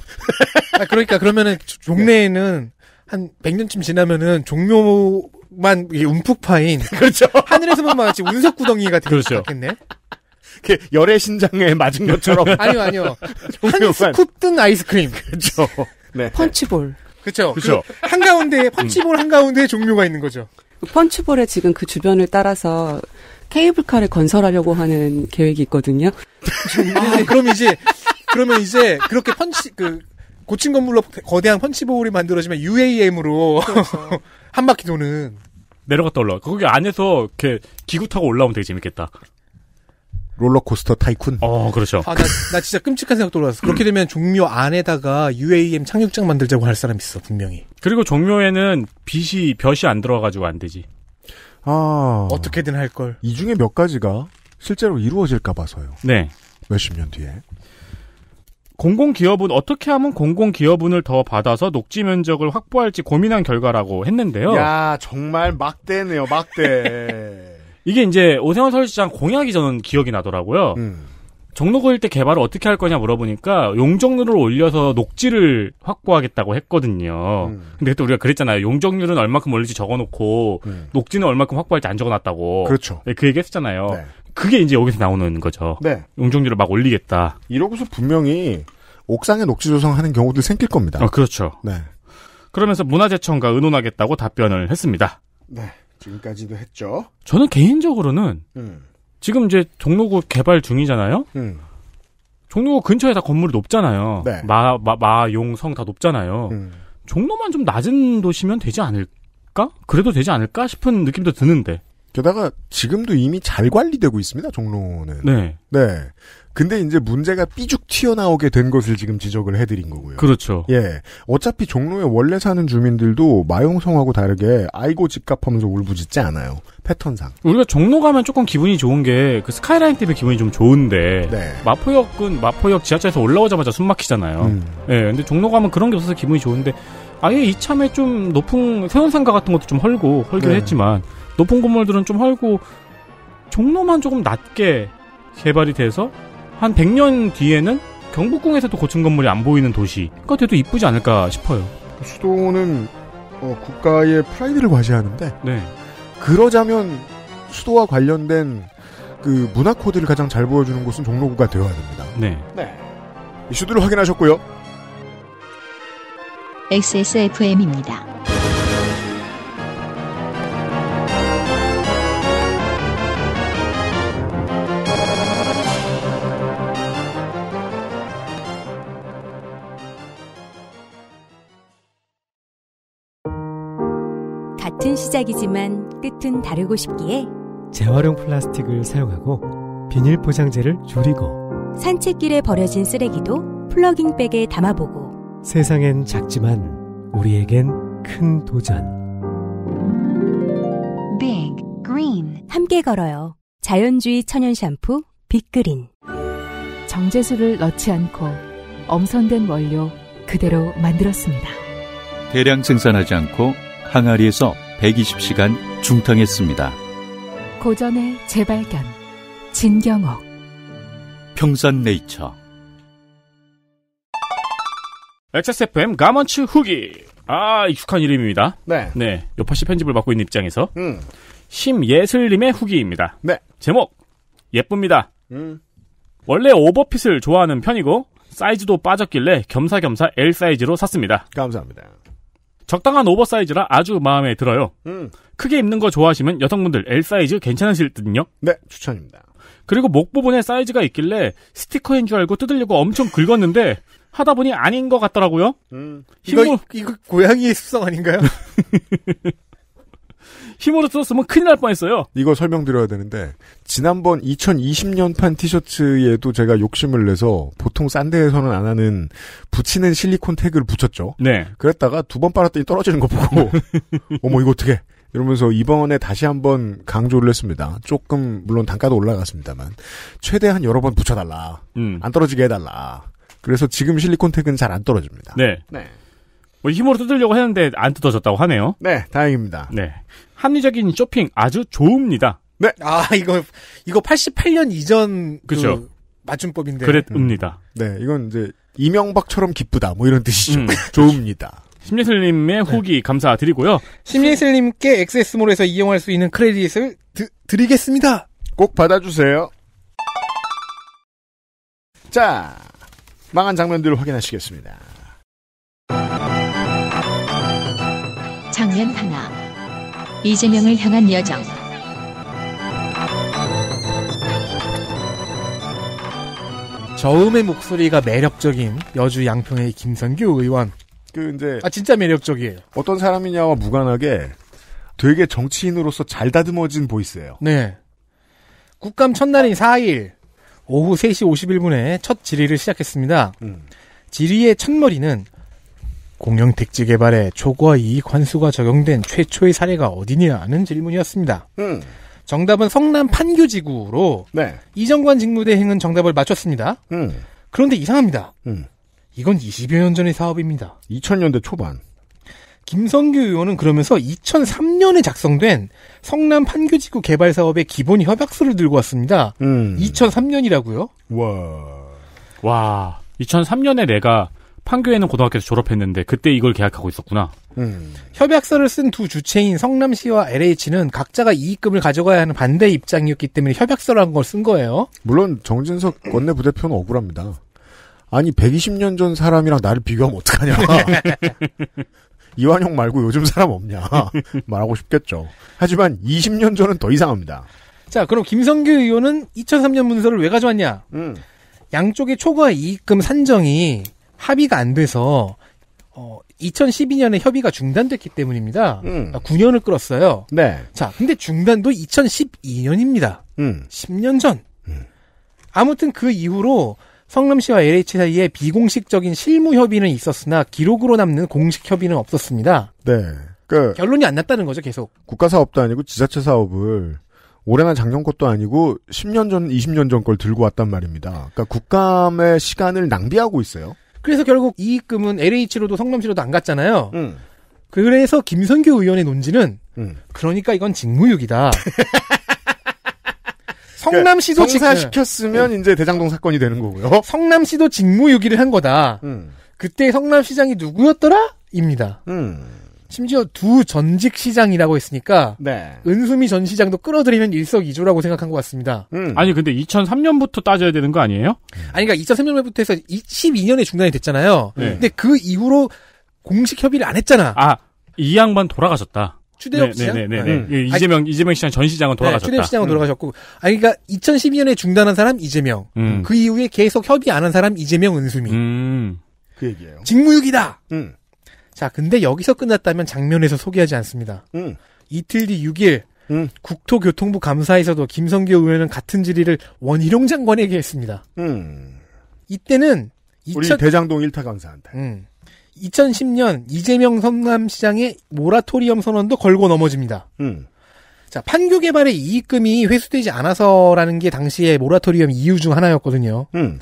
아, 그러니까 그러면은 종래에는 한 100년쯤 지나면은 종묘 만 움푹 파인 그렇죠. 하늘에서만 마치 운석 구덩이가 되겠죠 그렇죠. 그 열의 신장에 맞은 것처럼. (laughs) 아니요, 아니요. (laughs) 한 스쿱 뜬 아이스크림. 그렇죠. 네. 펀치볼.
그렇죠. 그렇죠. 그
한가운데 펀치볼 한가운데 종류가 있는 거죠. 그 펀치볼에 지금 그 주변을 따라서
케이블카를 건설하려고 하는 계획이 있거든요. (laughs)
아, 그럼 이제 그러면 이제 그렇게 펀치 그 고층 건물로 거대한 펀치볼이 만들어지면 UAM으로 그렇죠. 한 바퀴 도는.
내려갔다 올라. 거기 안에서 이렇게 기구 타고
올라오면 되게 재밌겠다.
롤러코스터 타이쿤. 어, 그렇죠.
아, 나, 나 진짜 끔찍한 생각 떠올왔어 그렇게 되면 종묘 안에다가 UAM 착륙장 만들자고 할 사람 있어, 분명히. 그리고
종묘에는 빛이, 볕이 안 들어가가지고 안 되지.
아. 어떻게든 할 걸.
이 중에 몇 가지가 실제로 이루어질까 봐서요.
네. 몇십 년 뒤에. 공공기업은 어떻게 하면 공공기업은을 더 받아서 녹지 면적을 확보할지 고민한 결과라고 했는데요. 야
정말 막대네요, 막대. (laughs) 이게
이제 오세훈 서울시장 공약이 저는 기억이 나더라고요. 음. 종로구일 때 개발을 어떻게 할 거냐 물어보니까 용적률을 올려서 녹지를 확보하겠다고 했거든요. 음. 근데 그때 우리가 그랬잖아요. 용적률은 얼마큼 올릴지 적어놓고 음. 녹지는 얼마큼 확보할지 안 적어놨다고. 그렇죠. 네, 그 얘기했었잖아요. 네. 그게 이제 여기서 나오는 거죠. 네. 용적률을 막 올리겠다.
이러고서 분명히 옥상에 녹지 조성하는 경우도 생길 겁니다. 어, 그렇죠. 네.
그러면서 문화재청과 의논하겠다고 답변을 했습니다.
네. 지금까지도 했죠. 저는 개인적으로는
음.
지금 이제 종로구 개발 중이잖아요. 음. 종로구 근처에 다 건물이 높잖아요. 네. 마, 마, 마, 용, 성 다 높잖아요. 음. 종로만 좀 낮은
도시면 되지 않을까? 그래도 되지 않을까 싶은 느낌도 드는데. 게다가 지금도 이미 잘 관리되고 있습니다, 종로는. 네. 네. 근데 이제 문제가 삐죽 튀어나오게 된 것을 지금 지적을 해드린 거고요. 그렇죠. 예. 어차피 종로에 원래 사는 주민들도 마용성하고 다르게 아이고 집값 하면서 울부짖지 않아요. 패턴상.
우리가 종로 가면 조금 기분이 좋은 게 그 스카이라인 때문에 기분이 좀 좋은데 네. 마포역은 마포역 지하철에서 올라오자마자 숨 막히잖아요. 음. 예. 근데 종로 가면 그런 게 없어서 기분이 좋은데 아예 이참에 좀 높은 세운상가 같은 것도 좀 헐고 헐긴 네. 했지만 높은 건물들은 좀 헐고 종로만 조금 낮게 개발이 돼서 한 100년 뒤에는 경복궁에서도 고층 건물이 안 보이는 도시가 돼도 이쁘지 않을까 싶어요.
수도는 어, 국가의 프라이드를 과시하는데 네. 그러자면 수도와 관련된 그 문화 코드를 가장 잘 보여주는 곳은 종로구가 되어야 됩니다. 네. 네. 이슈들을 확인하셨고요.
XSFM입니다. 시작이지만 끝은 다르고 싶기에 재활용
플라스틱을 사용하고 비닐 포장재를 줄이고
산책길에 버려진 쓰레기도 플러깅백에 담아보고
세상엔 작지만 우리에겐 큰
도전
Big Green 함께 걸어요 자연주의 천연 샴푸 빅그린 정제수를 넣지 않고 엄선된 원료 그대로 만들었습니다
대량 생산하지 않고 항아리에서 120시간 중탕했습니다.
고전의 재발견 진경옥
평산네이처 XSFM 가먼츠 후기 아 익숙한 이름입니다. 네. 네. 요파시 편집을 맡고 있는 입장에서 음. 심예슬님의 후기입니다. 네. 제목 예쁩니다. 음. 원래 오버핏을 좋아하는 편이고 사이즈도 빠졌길래 겸사겸사 L 사이즈로 샀습니다. 감사합니다. 적당한 오버사이즈라 아주 마음에 들어요. 음. 크게 입는 거 좋아하시면 여성분들 L 사이즈 괜찮으실 듯요. 네, 추천입니다. 그리고 목 부분에 사이즈가 있길래 스티커인 줄 알고 뜯으려고 엄청 긁었는데 하다 보니 아닌 것 같더라고요.
음. 이거, 힘으로... 이거
고양이의 습성 아닌가요?
(laughs)
힘으로 썼으면 큰일 날 뻔했어요.
이거 설명드려야 되는데 지난번 2020년판 티셔츠에도 제가 욕심을 내서 보통 싼 데에서는 안 하는 붙이는 실리콘 태그를 붙였죠. 네. 그랬다가 두 번 빨았더니 떨어지는 거 보고 (laughs) 어머 이거 어떻게 이러면서 이번에 다시 한번 강조를 했습니다. 조금 물론 단가도 올라갔습니다만 최대한 여러 번 붙여달라. 음. 안 떨어지게 해달라. 그래서 지금 실리콘 택은 잘 안 떨어집니다. 네. 네.
뭐 힘으로 뜯으려고 했는데 안 뜯어졌다고 하네요. 네, 다행입니다. 네. 합리적인 쇼핑 아주 좋습니다. 네. 아, 이거, 이거 88년 이전. 그죠. 그 맞춤법인데.
그랬습니다. 음. 네.
이건 이제, 이명박처럼 기쁘다. 뭐 이런 뜻이죠. 음. (laughs) 좋습니다.
심리슬님의 네. 후기 네. 감사드리고요. 심리슬님께 엑세스몰에서 이용할 수 있는 크레딧을 드, 드리겠습니다. 꼭 받아주세요. 자,
망한 장면들을 확인하시겠습니다.
장면 하나. 이재명을 향한 여정.
저음의 목소리가 매력적인 여주 양평의 김선규 의원. 그 이제 아 진짜 매력적이에요. 어떤
사람이냐와 무관하게 되게 정치인으로서 잘 다듬어진 보이스예요.
네. 국감 첫날인 4일 오후 3시 51분에 첫 질의를 시작했습니다. 음. 질의의 첫머리는 공영 택지 개발에 초과 이익 환수가 적용된 최초의 사례가 어디냐는 질문이었습니다. 음. 정답은 성남 판교지구로 네. 이정관 직무대행은 정답을 맞췄습니다. 음. 그런데 이상합니다. 음. 이건 20여 년 전의 사업입니다. 2000년대 초반. 김성규 의원은 그러면서 2003년에 작성된 성남 판교지구 개발 사업의 기본 협약서를 들고 왔습니다. 음. 2003년이라고요? 와.
와. 2003년에 내가 판교에는 고등학교에서 졸업했는데 그때 이걸 계약하고 있었구나.
음. 협약서를 쓴 두 주체인 성남시와 LH는 각자가 이익금을 가져가야 하는 반대 입장이었기 때문에 협약서라는 걸 쓴 거예요. 물론 정진석 원내 부대표는 억울합니다.
아니 120년 전 사람이랑 나를 비교하면 어떡하냐. (laughs) 이완용 말고 요즘
사람 없냐. 말하고 싶겠죠. 하지만 20년 전은 더 이상합니다. 자, 그럼 김성규 의원은 2003년 문서를 왜 가져왔냐? 음. 양쪽의 초과 이익금 산정이 합의가 안 돼서 어, 2012년에 협의가 중단됐기 때문입니다. 음. 9년을 그러니까 끌었어요. 네. 자, 근데 중단도 2012년입니다. 음. 10년 전. 음. 아무튼 그 이후로 성남시와 LH 사이에 비공식적인 실무 협의는 있었으나 기록으로 남는 공식 협의는 없었습니다. 네. 그 결론이 안 났다는 거죠, 계속.
국가 사업도 아니고 지자체 사업을 올해나 작년 것도 아니고 10년 전, 20년 전 걸 들고 왔단 말입니다. 그러니까 국감의 시간을 낭비하고
있어요. 그래서 결국 이익금은 LH로도 성남시로도 안 갔잖아요. 음. 그래서 김선규 의원의 논지는 음. 그러니까 이건 직무유기다. (laughs) 성남시도 그사시켰으면 그러니까 음. 네. 이제 대장동 사건이 되는 거고요. 성남시도 직무유기를 한 거다. 음. 그때 성남시장이 누구였더라? 입니다. 음. 심지어 두 전직 시장이라고 했으니까 네. 은수미 전 시장도 끌어들이면 일석이조라고 생각한 것 같습니다. 음. 아니 근데 2003년부터 따져야 되는 거 아니에요? 아니 그러니까 2003년부터 해서 12년에 중단이 됐잖아요. 네. 근데 그 이후로 공식 협의를 안 했잖아. 아, 이
양반 돌아가셨다. 추대엽 네, 시장? 네네네. 네, 네. 네, 네, 네. 음. 이재명, 아니, 이재명 시장 전 시장은 돌아가셨다. 추대 시장은 음.
돌아가셨고. 아니, 그니까 2012년에 중단한 사람 이재명. 음. 그 이후에 계속 협의 안 한 사람 이재명 은수미. 음. 그 얘기예요. 직무유기다! 음. 자, 근데 여기서 끝났다면 장면에서 소개하지 않습니다. 음. 이틀 뒤 6일 음. 국토교통부 감사에서도 김성규 의원은 같은 질의를 원희룡 장관에게 했습니다. 음. 이때는 2000... 대장동 1타 감사한다. 2010년 이재명 성남시장의 모라토리엄 선언도 걸고 넘어집니다. 음. 자, 판교 개발의 이익금이 회수되지 않아서라는 게 당시의 모라토리엄 이유 중 하나였거든요. 음.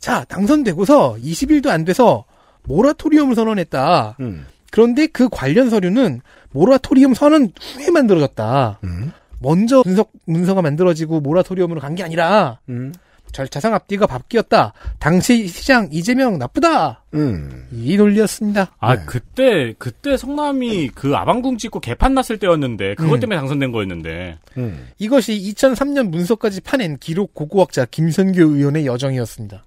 자, 당선되고서 20일도 안 돼서 모라토리엄을 선언했다. 음. 그런데 그 관련 서류는 모라토리엄 선언 후에 만들어졌다. 음. 먼저 분석 문서가 만들어지고 모라토리엄으로 간 게 아니라 음. 절차상 앞뒤가 바뀌었다. 당시 시장 이재명 나쁘다. 음. 이 논리였습니다. 아 네. 그때 그때 성남이 음. 그
아방궁 찍고 개판 났을 때였는데 그것 음. 때문에 당선된 거였는데
음.
이것이 2003년 문서까지 파낸 기록 고고학자 김선교 의원의 여정이었습니다.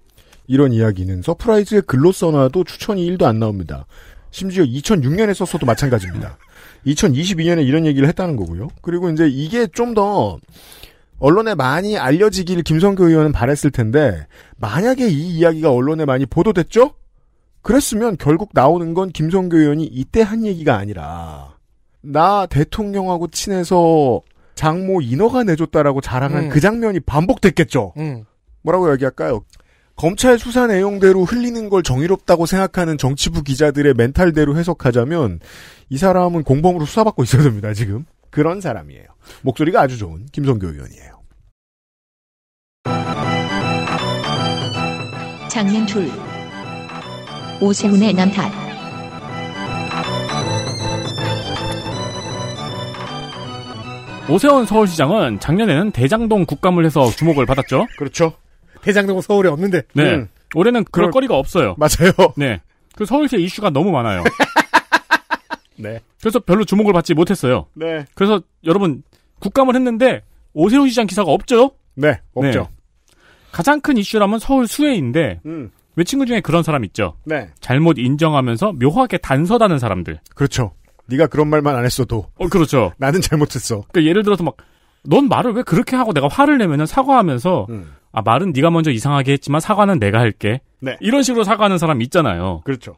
이런 이야기는
서프라이즈의 글로 써놔도 추천이 1도 안 나옵니다. 심지어 2006년에 썼어도 마찬가지입니다. 2022년에 (laughs) 이런 얘기를 했다는 거고요. 그리고 이제 이게 좀 더 언론에 많이 알려지길 김성교 의원은 바랬을 텐데 만약에 이 이야기가 언론에 많이 보도됐죠? 그랬으면 결국 나오는 건 김성교 의원이 이때 한 얘기가 아니라 나 대통령하고 친해서 장모 인허가 내줬다라고 자랑한 음. 그 장면이 반복됐겠죠. 음. 뭐라고 얘기할까요? 검찰 수사 내용대로 흘리는 걸 정의롭다고 생각하는 정치부 기자들의 멘탈대로 해석하자면 이 사람은 공범으로 수사받고 있어야 됩니다, 지금. 그런 사람이에요. 목소리가 아주 좋은 김성교 의원이에요.
장면 둘. 오세훈의 남탓.
오세훈 서울시장은 작년에는 대장동 국감을 해서 주목을 받았죠. 그렇죠. 대장동 서울에 없는데. 네. 음. 올해는 그럴 그걸... 거리가 없어요. 맞아요. (laughs) 네. 그 서울시의 이슈가 너무 많아요. (laughs) 네. 그래서 별로 주목을 받지 못했어요. 네. 그래서 여러분 국감을 했는데 오세훈 시장 기사가 없죠? 네, 없죠. 네. 가장 큰 이슈라면 서울 수혜인데 음. 왜 친구 중에 그런 사람 있죠? 네. 잘못 인정하면서 묘하게 단서다는 사람들.
그렇죠. 네가 그런 말만 안 했어도.
어, 그렇죠. 나는 잘못했어. 그러니까 예를 들어서 막 넌 말을 왜 그렇게 하고 내가 화를 내면 사과하면서 음. 아 말은 네가 먼저 이상하게 했지만 사과는 내가 할게. 네. 이런 식으로 사과하는 사람 있잖아요. 그렇죠.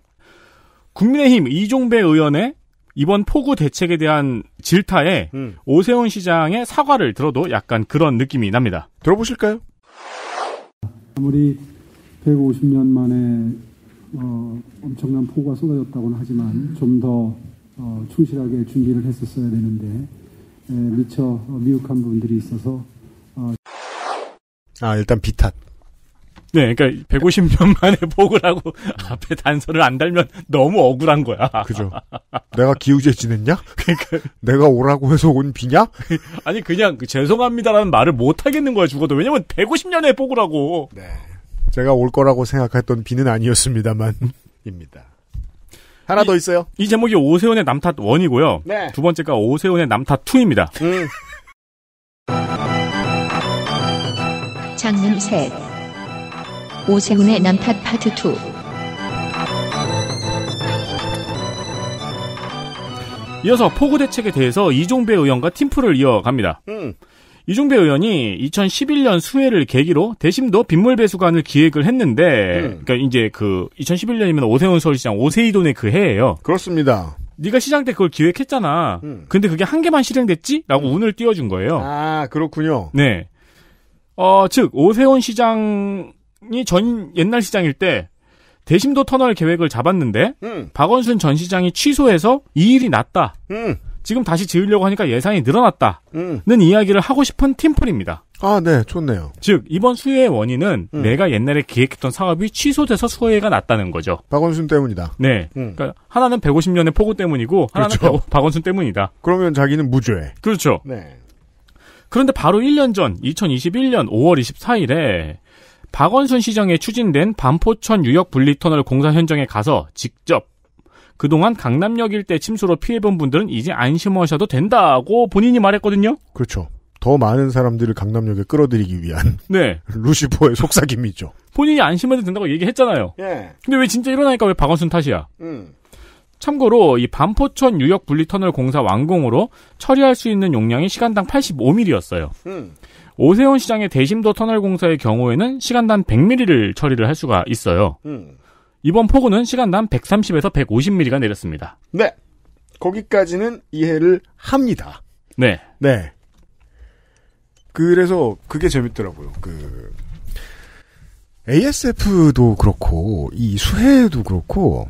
국민의힘 이종배 의원의 이번 포구 대책에 대한 질타에 음. 오세훈 시장의 사과를 들어도 약간 그런 느낌이 납니다.
들어보실까요? 아무리 150년 만에
어, 엄청난 포구가 쏟아졌다고는 하지만 좀더 어, 충실하게 준비를 했었어야 되는데 에, 미처 미흡한 부분들이 있어서
어...
아, 일단 비탄.
네, 그러니까 150년 만에 (laughs) 복을 하고 앞에 단서를 안 달면 너무 억울한 거야. 그죠.
(laughs) 내가 기우제 지냈냐? 그러니까 내가 오라고 해서 온 비냐? (laughs)
아니 그냥 그 죄송합니다라는 말을 못 하겠는 거야 죽어도 왜냐면 150년에 복을 하고. 네.
제가 올 거라고 생각했던 비는 아니었습니다만입니다.
하나 이, 더 있어요. 이 제목이 오세훈의 남탓 1이고요 네. 두 번째가 오세훈의 남탓 2입니다 음.
장면 셋 오세훈의 남탓 파트 2
이어서 포구 대책에 대해서 이종배 의원과 팀플을 이어갑니다. 음. 이종배 의원이 2011년 수해를 계기로 대심도 빗물 배수관을 기획을 했는데, 음. 그러니까 이제 그 2011년이면 오세훈 서울시장 오세이돈의 그 해예요. 그렇습니다. 네가 시장 때 그걸 기획했잖아. 음. 근데 그게 한 개만 실행됐지? 라고 음. 운을 띄워준 거예요.
아, 그렇군요.
네. 어, 즉 오세훈 시장이 전 옛날 시장일 때 대심도 터널 계획을 잡았는데 음. 박원순 전 시장이 취소해서 이 일이 났다. 음. 지금 다시 지으려고 하니까 예산이 늘어났다는 음. 이야기를 하고 싶은 팀플입니다.
아, 네, 좋네요.
즉 이번 수혜의 원인은 음. 내가 옛날에 기획했던 사업이 취소돼서 수혜가 났다는 거죠.
박원순 때문이다.
네, 음. 그러니까 하나는 150년의 폭우 때문이고 하나는 그렇죠. 박원순 때문이다. 그러면 자기는 무죄. 그렇죠. 네. 그런데 바로 1년 전 2021년 5월 24일에 박원순 시장에 추진된 반포천 유역 분리터널 공사 현장에 가서 직접 그동안 강남역 일대 침수로 피해본 분들은 이제 안심하셔도 된다고 본인이 말했거든요.
그렇죠. 더 많은 사람들을 강남역에 끌어들이기 위한 (laughs) 네 루시포의 속삭임이죠.
본인이 안심해도 된다고 얘기했잖아요. 예. 근데 왜 진짜 일어나니까 왜 박원순 탓이야? 음. 참고로 이 반포천 유역 분리터널 공사 완공으로 처리할 수 있는 용량이 시간당 85mm였어요. 음. 오세훈 시장의 대심도 터널 공사의 경우에는 시간당 100mm를 처리를 할 수가 있어요. 음. 이번 폭우는 시간당 130에서 150mm가 내렸습니다.
네. 거기까지는 이해를 합니다. 네. 네. 그래서 그게 재밌더라고요. 그 ASF도 그렇고 이 수해도 그렇고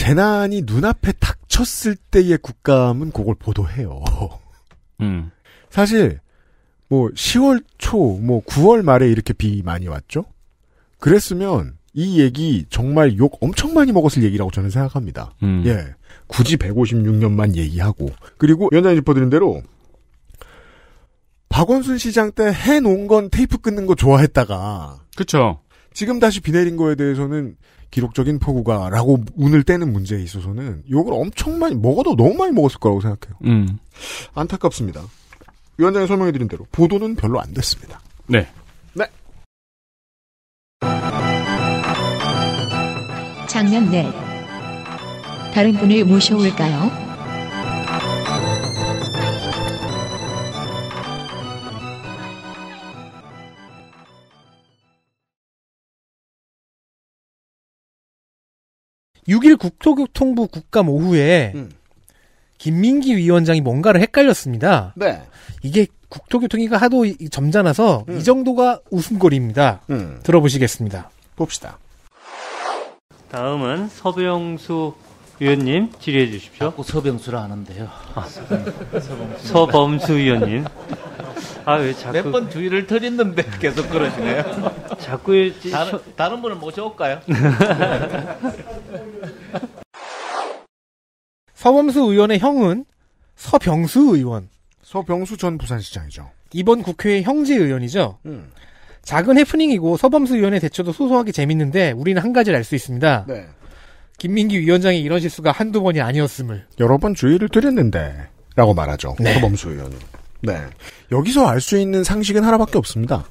재난이 눈앞에 닥쳤을 때의 국감은 그걸 보도해요. 음. 사실 뭐 10월 초, 뭐 9월 말에 이렇게 비 많이 왔죠. 그랬으면 이 얘기 정말 욕 엄청 많이 먹었을 얘기라고 저는 생각합니다. 음. 예. 굳이 156년만 얘기하고 그리고 연장이 짚어드린 대로 박원순 시장 때 해놓은 건 테이프 끊는 거 좋아했다가 그쵸 지금 다시 비 내린 거에 대해서는 기록적인 폭우가라고 운을 떼는 문제에 있어서는 욕을 엄청 많이 먹어도 너무 많이 먹었을 거라고 생각해요. 음. 안타깝습니다. 위원장이 설명해드린 대로 보도는 별로 안 됐습니다. 네. 네.
장면 내 다른 분을 모셔올까요?
6일 국토교통부 국감 오후에 음. 김민기 위원장이 뭔가를 헷갈렸습니다. 네. 이게 국토교통위가 하도 점잖아서 음. 이 정도가 웃음거리입니다. 음. 들어보시겠습니다. 봅시다.
다음은 서병수 위원님 질의해 주십시오. 자꾸 아, 서병수라 하는데요.
아, 서병수. 서범수 위원님.
아, 왜 자꾸. 몇 번 주의를
드렸는데 계속 그러시네요. 자꾸. 일지... 다른, 다른 분을 모셔올까요? (laughs) 서범수 의원의 형은 서병수 의원. 서병수 전 부산시장이죠. 이번 국회의 형제 의원이죠. 음. 작은 해프닝이고 서범수 의원의 대처도 소소하게 재밌는데 우리는 한 가지를 알 수 있습니다. 네. 김민기 위원장이 이런 실수가 한두 번이 아니었음을.
여러 번 주의를 드렸는데. 라고 말하죠. 네. 서범수 의원은. 네. 여기서 알 수 있는 상식은 하나밖에 없습니다.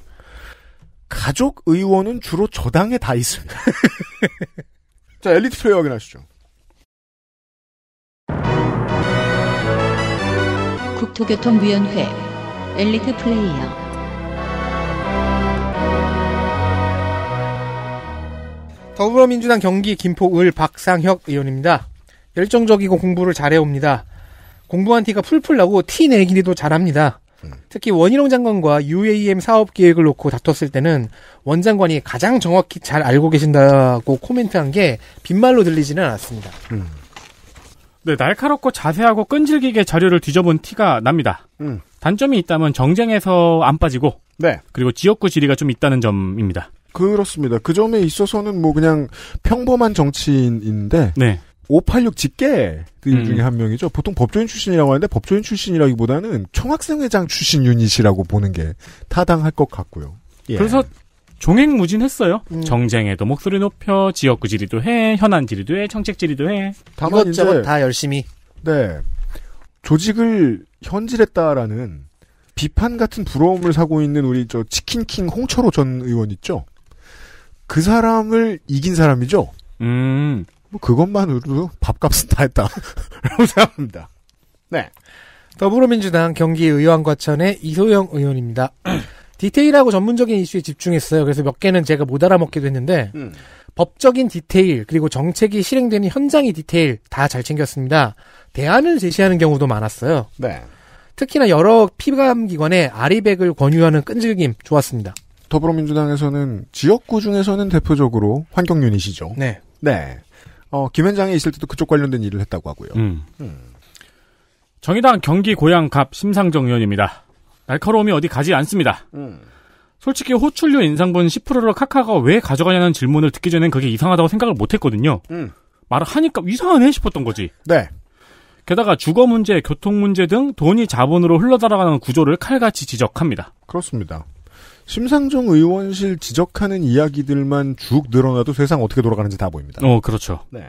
가족 의원은 주로 저당에 다 있습니다. (laughs) 자, 엘리트 플레이어 확인하시죠.
국토교통위원회 엘리트 플레이어
더불어민주당 경기 김포을 박상혁 의원입니다. 열정적이고 공부를 잘해옵니다. 공부한 티가 풀풀 나고 티 내기도 잘합니다. 음. 특히 원희룡 장관과 UAM 사업 계획을 놓고 다퉜을 때는 원 장관이 가장 정확히 잘 알고 계신다고 코멘트한 게 빈말로 들리지는 않았습니다.
음.
네,
날카롭고 자세하고 끈질기게
자료를 뒤져본 티가 납니다. 음. 단점이 있다면 정쟁에서 안 빠지고, 네. 그리고 지역구 지리가 좀 있다는 점입니다.
그렇습니다. 그 점에 있어서는 뭐 그냥 평범한 정치인인데, 네. 586 직계 그 음. 중에 한 명이죠. 보통 법조인 출신이라고 하는데 법조인 출신이라기보다는 총학생회장 출신 유닛이라고 보는 게 타당할 것 같고요.
예. 그래서 종횡무진했어요. 음. 정쟁에도 목소리 높여 지역구 지리도 해, 현안 지리도 해, 정책 지리도 해.
다 이것저것 다 열심히. 네.
조직을 현질했다라는 비판 같은 부러움을 사고 있는 우리 저 치킨킹 홍철호 전 의원 있죠. 그 사람을 이긴 사람이죠. 음. 뭐 그것만으로도 밥값은 다 했다.
라고 생각합니다. 네. 더불어민주당 경기의원 과천의 이소영 의원입니다. 디테일하고 전문적인 이슈에 집중했어요. 그래서 몇 개는 제가 못 알아먹기도 했는데 음. 법적인 디테일 그리고 정책이 실행되는 현장의 디테일 다 잘 챙겼습니다. 대안을 제시하는 경우도 많았어요. 네. 특히나 여러 피감 기관에 아리백을 권유하는 끈질김 좋았습니다. 더불어민주당에서는
지역구 중에서는 대표적으로 환경 윤이시죠 네. 네. 어, 김현장에 있을 때도 그쪽 관련된 일을 했다고 하고요. 음. 음.
정의당 경기 고양갑 심상정 의원입니다. 날카로움이 어디 가지 않습니다. 음. 솔직히 호출료 인상분 10%를 카카가 왜 가져가냐는 질문을 듣기 전엔 그게 이상하다고 생각을 못했거든요. 음. 말을 하니까 이상하네 싶었던 거지. 네. 게다가 주거 문제, 교통 문제 등 돈이 자본으로 흘러들어가는 구조를 칼같이 지적합니다.
그렇습니다. 심상정 의원실 지적하는 이야기들만 쭉 늘어나도 세상 어떻게 돌아가는지 다 보입니다.
어, 그렇죠. 네.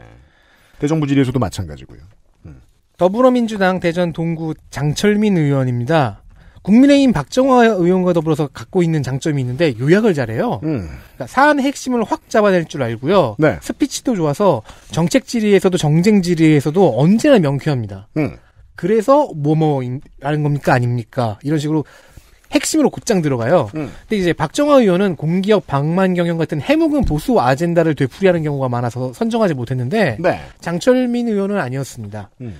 대정부 질에서도 의 마찬가지고요. 음. 더불어민주당 대전 동구 장철민 의원입니다. 국민의힘 박정화 의원과 더불어서 갖고 있는 장점이 있는데 요약을 잘해요. 음. 그러니까 사안 핵심을 확 잡아낼 줄 알고요. 네. 스피치도 좋아서 정책 질의에서도 정쟁 질의에서도 언제나 명쾌합니다. 음. 그래서 뭐뭐라는 겁니까 아닙니까 이런 식으로 핵심으로 곧장 들어가요. 음. 근데 이제 박정화 의원은 공기업 방만 경영 같은 해묵은 보수 아젠다를 되풀이하는 경우가 많아서 선정하지 못했는데 네. 장철민 의원은 아니었습니다. 음.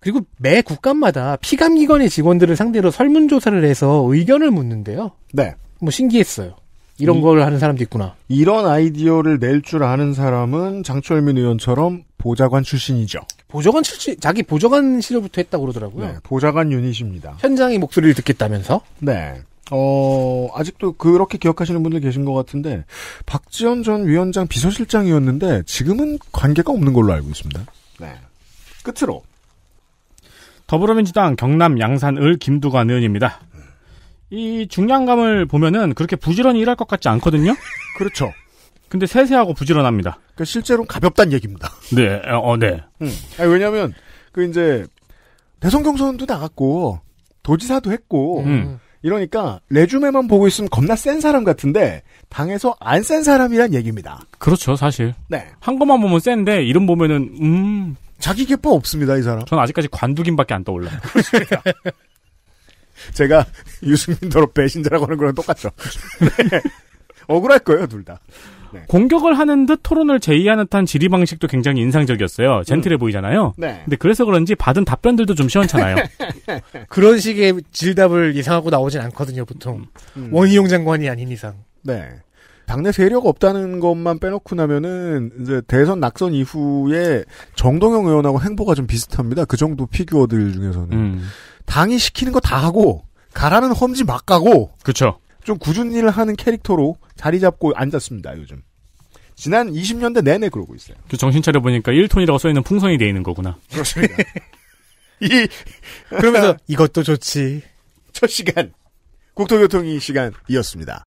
그리고 매 국감마다 피감기관의 직원들을 상대로 설문조사를 해서 의견을 묻는데요. 네. 뭐 신기했어요. 이런 음, 걸 하는 사람도 있구나.
이런 아이디어를 낼 줄 아는 사람은 장철민 의원처럼 보좌관 출신이죠.
보좌관 출신 자기 보좌관 시절부터 했다고 그러더라고요. 네, 보좌관 유닛입니다. 현장의 목소리를 듣겠다면서? 네. 어,
아직도 그렇게 기억하시는 분들 계신 것 같은데 박지원 전 위원장 비서실장이었는데 지금은 관계가 없는 걸로 알고 있습니다. 네. 끝으로
더불어민주당 경남 양산을 김두관 의원입니다. 이 중량감을 보면은 그렇게 부지런히 일할 것 같지 않거든요. (laughs) 그렇죠. 근데 세세하고 부지런합니다. 그러니까 실제로
가볍단 얘기입니다. (laughs) 네, 어, 어, 네. 음. 아니, 왜냐면, 그 이제, 대선 경선도 나갔고, 도지사도 했고, 음. 이러니까, 레주메만 보고 있으면 겁나 센 사람 같은데, 당에서 안 센 사람이란 얘기입니다.
그렇죠, 사실.
네. 한 것만 보면 센데, 이름 보면은, 음. 자기 개파 없습니다, 이 사람. 저는 아직까지 관두김밖에 안
떠올라요. (laughs) 제가 (laughs) 유승민 더로 배신자라고 하는 거랑 똑같죠. 네. 억울할 거예요, 둘 다. 네. 공격을 하는 듯 토론을 제의하는 듯한 질의 방식도 굉장히 인상적이었어요. 젠틀해 음. 보이잖아요. 네. 근데 그래서 그런지 받은 답변들도 좀 시원찮아요.
(laughs)
그런 식의 질답을 예상하고 나오진 않거든요, 보통. 음. 원희용 장관이 아닌 이상.
네. 당내 세력 없다는 것만 빼놓고 나면은 이제 대선 낙선 이후에 정동영 의원하고 행보가 좀 비슷합니다. 그 정도 피규어들 중에서는 음. 당이 시키는 거 다 하고 가라는 험지 막 가고 그렇 좀 꾸준히 일을 하는 캐릭터로 자리 잡고 앉았습니다, 요즘. 지난 20년대 내내 그러고 있어요.
그 정신 차려보니까 1톤이라고 써있는 풍선이 돼 있는 거구나.
그렇습니다. (laughs) 이, 그러면서 이것도 좋지. 첫 시간, 국토교통이 시간이었습니다.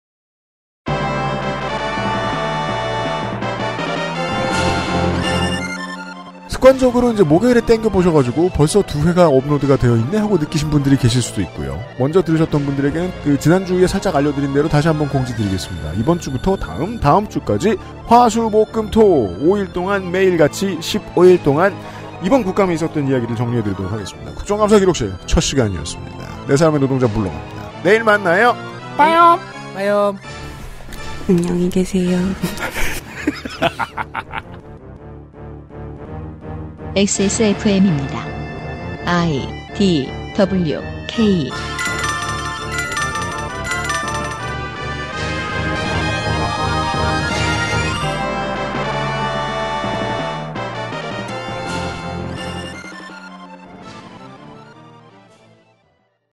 습관적으로 이제 목요일에 땡겨 보셔가지고 벌써 두 회가 업로드가 되어 있네 하고 느끼신 분들이 계실 수도 있고요. 먼저 들으셨던 분들에게는 그 지난주에 살짝 알려드린 대로 다시 한번 공지드리겠습니다. 이번 주부터 다음 다음 주까지 화수목금토 5일 동안 매일같이 15일 동안 이번 국감에 있었던 이야기를 정리해드리도록 하겠습니다. 국정감사 기록실 첫 시간이었습니다. 내 사람의 노동자 물러갑니다. 내일 만나요. 빠요빠요
안녕히 계세요. (laughs) XSFM입니다. I D W K